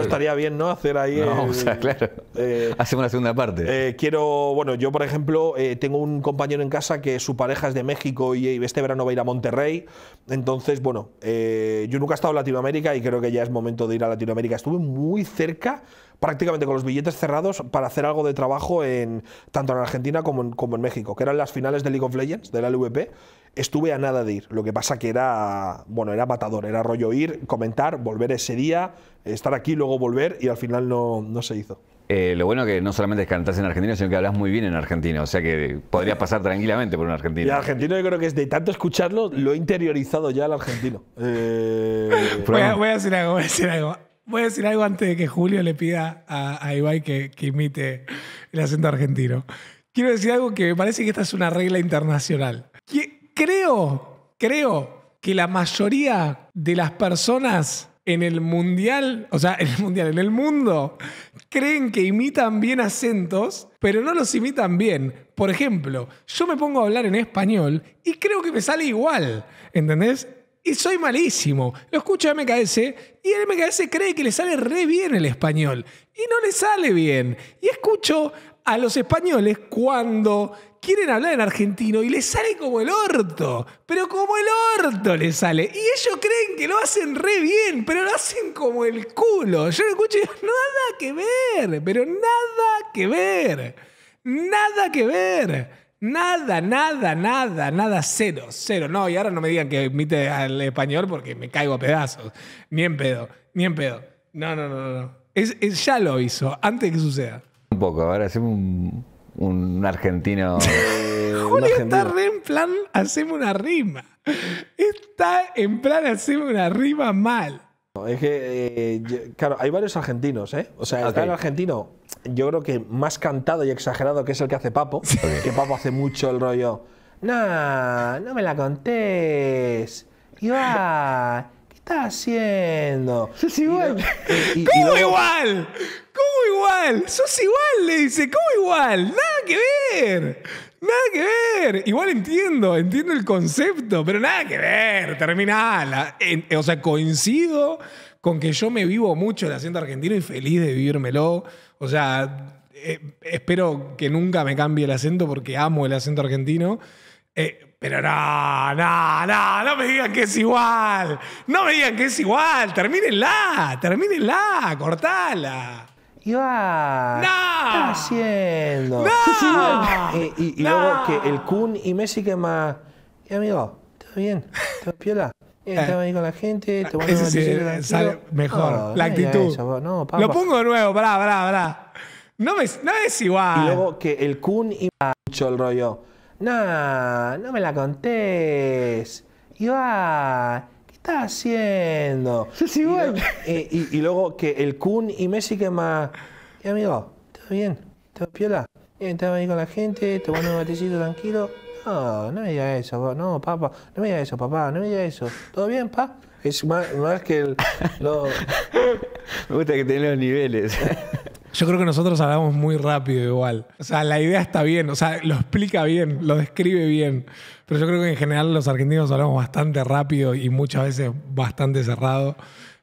estaría bien, ¿no? Hacer ahí. No, <laughs> eh, Hacemos una segunda parte. Eh, quiero, bueno, yo por ejemplo, eh, tengo un compañero en casa que su pareja es de México y, y este verano va a ir a Monterrey. Entonces, bueno, yo nunca he estado en Latinoamérica y creo que ya es momento de ir a Latinoamérica. Estuve muy cerca prácticamente con los billetes cerrados para hacer algo de trabajo en, tanto en Argentina como en, México, que eran las finales de League of Legends, de la LVP. Estuve a nada de ir, lo que pasa que era, bueno, era matador, era rollo ir, comentar, volver ese día, estar aquí, luego volver y al final no, se hizo. Eh, lo bueno que no solamente cantas en Argentina, sino que hablas muy bien en Argentina. O sea que podrías pasar tranquilamente por un argentino. argentino, yo creo que es de tanto escucharlo, lo he interiorizado ya al argentino. <laughs> Eh, voy, a, decir algo, voy a decir algo. Voy a decir algo antes de que Julio le pida a, a Ibai que, imite el acento argentino. Quiero decir algo que me parece que esta es una regla internacional. creo, creo que la mayoría de las personas en el mundial, o sea, en el mundial, en el mundo, creen que imitan bien acentos, pero no los imitan bien. Por ejemplo, yo me pongo a hablar en español y creo que me sale igual, ¿entendés? y soy malísimo. Lo escucho a MKS y el MKS cree que le sale re bien el español y no le sale bien. Y escucho a los españoles cuando quieren hablar en argentino y les sale como el orto, pero como el orto les sale. Y ellos creen que lo hacen re bien, pero lo hacen como el culo. Yo lo escucho y digo, nada que ver, pero nada que ver, nada que ver. Nada, nada, nada, nada, cero, cero. No, y ahora no me digan que emite al español porque me caigo a pedazos. Ni en pedo, ni en pedo. No, no, no, no. Es, ya lo hizo, antes que suceda. Un poco, ahora hacemos un, un argentino. <laughs> Julio está re en plan, hacemos una rima. Está en plan, hacemos una rima mal. Es que, eh, claro, hay varios argentinos, ¿eh? O sea, el argentino, yo creo que más cantado y exagerado que es el que hace Papo, <laughs> que Papo hace mucho el rollo. No, no me la contés. Iba, ¿qué estás haciendo? <laughs> sos igual. ¿Cómo igual? ¿Cómo igual? Sos igual, le dice. ¿Cómo igual? Nada que ver. Nada que ver. Igual entiendo, entiendo el concepto, pero nada que ver. Terminala. o sea, coincido con que yo me vivo mucho el acento argentino y feliz de vivírmelo. O sea, eh, espero que nunca me cambie el acento porque amo el acento argentino. Eh, pero no, no, no, no me digan que es igual. No me digan que es igual. Termínenla, termínenla, cortala y va. ¡No! haciendo? ¡No! Y, luego que el Kun y Messi que más. Y amigo, ¿todo bien? ¿Todo piola? Eh. Estaba ahí con la gente, voy Eso sí, eh, sale mejor. Oh, la actitud. Lo pongo de nuevo, pará, pará, pará. No, me, no es igual. Y luego que el Kun y mucho el rollo. No, no me la contés. Y haciendo? Y, y, luego que el Kun y Messi que más. Y amigo, ¿todo bien? ¿Todo piola? Estaba ahí con la gente, tomando un batecito tranquilo. No, no me digas eso, no, papá, no me digas eso, papá, no me digas eso. ¿Todo bien, pa? Es más, más que el. Lo... <laughs> me gusta que tenés los niveles. <laughs> Yo creo que nosotros hablamos muy rápido igual. O sea, la idea está bien, o sea, lo explica bien, lo describe bien. Pero yo creo que en general los argentinos hablamos bastante rápido y muchas veces bastante cerrado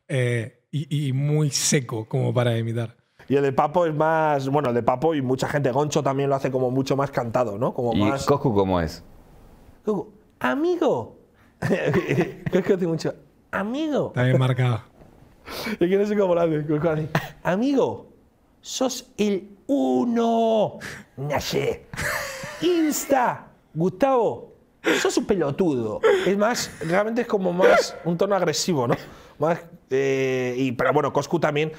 eh, y, muy seco como para imitar. Y el de Papo es más, bueno, el de Papo y mucha gente, Goncho también lo hace como mucho más cantado, ¿no? Como ¿Y más... Coscu cómo es? Coscu, amigo. <laughs> Coscu hace mucho, amigo. Está bien marcado. y quién es sé cómo lo hace, Coscu amigo sos el uno. Naye. Insta. Gustavo, sos un pelotudo. Es más, realmente es como más un tono agresivo, ¿no? Más, eh, y, pero bueno, Coscu también.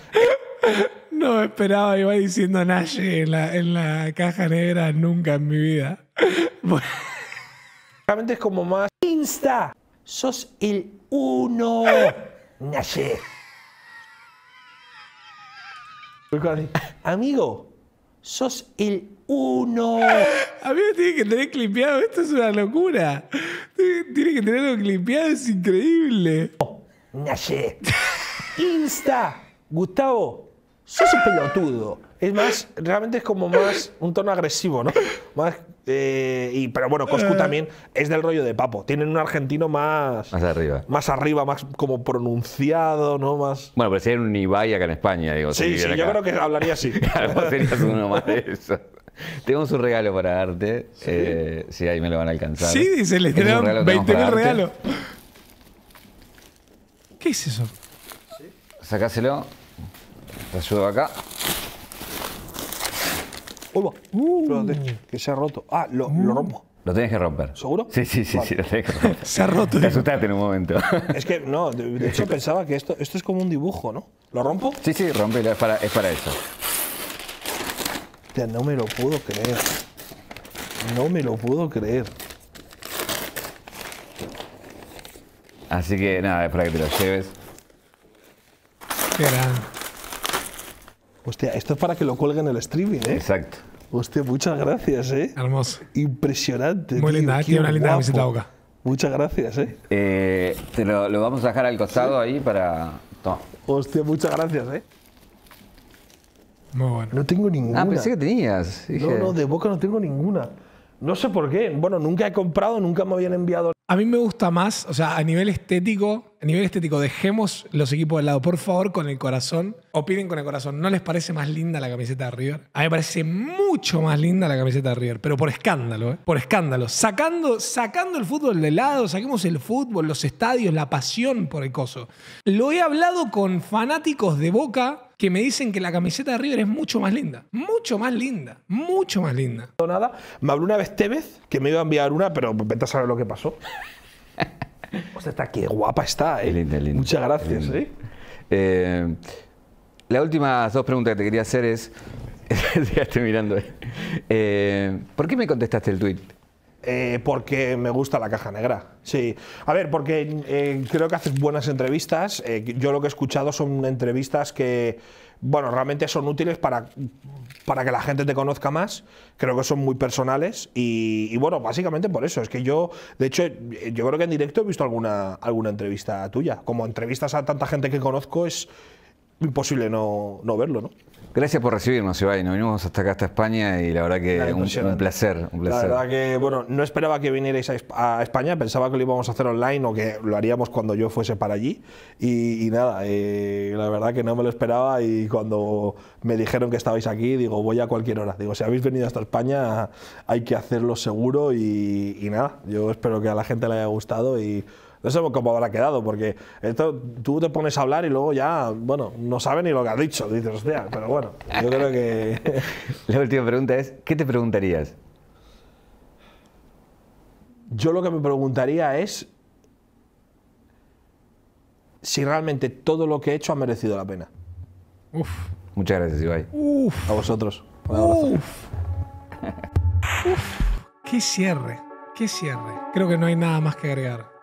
No esperaba, iba diciendo Naye en la, en la caja negra nunca en mi vida. Realmente es como más. Insta, sos el uno. Naye. Amigo, sos el uno. A mí tiene que tener clipeado, esto es una locura. Tiene que tenerlo clipeado, es increíble. Insta. Gustavo, sos un pelotudo. Es más, realmente es como más un tono agresivo, ¿no? Más eh, y, pero bueno, Coscu eh. también es del rollo de Papo. Tienen un argentino más. Más arriba. Más arriba, más como pronunciado, ¿no? Más. Bueno, pero hay un Ibai acá en España, digo. Sí, sí, yo creo que hablaría así. <laughs> claro, serías uno más de <laughs> eso. Tenemos un regalo para darte. Eh, sí, ahí me lo van a alcanzar. Sí, dice, le tenemos 20.000 regalos. ¿Qué es eso? Sacáselo. Te ayudo acá. Uy, uh, que se ha roto. Ah, lo, uh. rompo. Lo tienes que romper. ¿Seguro? Sí, sí, sí, sí lo <laughs> Se ha roto. Te en un momento. Es que, no, de, hecho <laughs> pensaba que esto, esto es como un dibujo, ¿no? ¿Lo rompo? Sí, sí, rompe. es para, es para eso. no me lo puedo creer. No me lo puedo creer. Así que nada, es para que te lo lleves. Qué gran. Hostia, esto es para que lo cuelguen en el streaming, ¿eh? Exacto. Hostia, muchas gracias, ¿eh? Hermoso. Impresionante. Muy linda, tiene una linda a boca. Muchas gracias, eh. ¿eh? te lo, lo, vamos a dejar al costado ahí para. Toma. Hostia, muchas gracias, ¿eh? Muy bueno. No tengo ninguna. Ah, pensé que tenías. No, no, de boca no tengo ninguna. No sé por qué. Bueno, nunca he comprado, nunca me habían enviado a mí me gusta más, o sea, a nivel estético, a nivel estético, dejemos los equipos de lado, por favor, con el corazón. Opinen con el corazón. ¿No les parece más linda la camiseta de River? A mí me parece mucho más linda la camiseta de River, pero por escándalo, ¿eh? Por escándalo. Sacando, sacando el fútbol de lado, saquemos el fútbol, los estadios, la pasión por el coso. Lo he hablado con fanáticos de Boca que me dicen que la camiseta de River es mucho más linda. Mucho más linda. Mucho más linda. Nada, me habló una vez Tevez, que me iba a enviar una, pero vete a saber lo que pasó. <laughs> o sea, está, qué guapa está, eh. Muchas gracias, eh. Eh, La última dos preguntas que te quería hacer es. <laughs> Estoy mirando. Eh, ¿Por qué me contestaste el tweet eh, porque me gusta la caja negra. Sí. A ver, porque eh, creo que haces buenas entrevistas. Eh, yo lo que he escuchado son entrevistas que, bueno, realmente son útiles para, para que la gente te conozca más. Creo que son muy personales. Y, y, bueno, básicamente por eso. Es que yo, de hecho, yo creo que en directo he visto alguna, alguna entrevista tuya. Como entrevistas a tanta gente que conozco, es imposible no, no verlo, ¿no? Gracias por recibirnos, Ibai. Nos vinimos hasta acá, hasta España, y la verdad que un, placer, La verdad que, bueno, no esperaba que vinierais a, España, pensaba que lo íbamos a hacer online o que lo haríamos cuando yo fuese para allí. Y, nada, eh, la verdad que no me lo esperaba y cuando me dijeron que estabais aquí, digo, voy a cualquier hora. Digo, si habéis venido hasta España, hay que hacerlo seguro y, y nada, yo espero que a la gente le haya gustado y no sé cómo habrá quedado, porque esto tú te pones a hablar y luego ya, bueno, no sabes ni lo que has dicho. Dices, hostia, pero bueno, yo creo que. <laughs> La última pregunta es: ¿qué te preguntarías? Yo lo que me preguntaría es si realmente todo lo que he hecho ha merecido la pena. Uf. Muchas gracias, Ibai. Uf. A vosotros. Uf. Qué cierre, qué cierre. Creo que no hay nada más que agregar.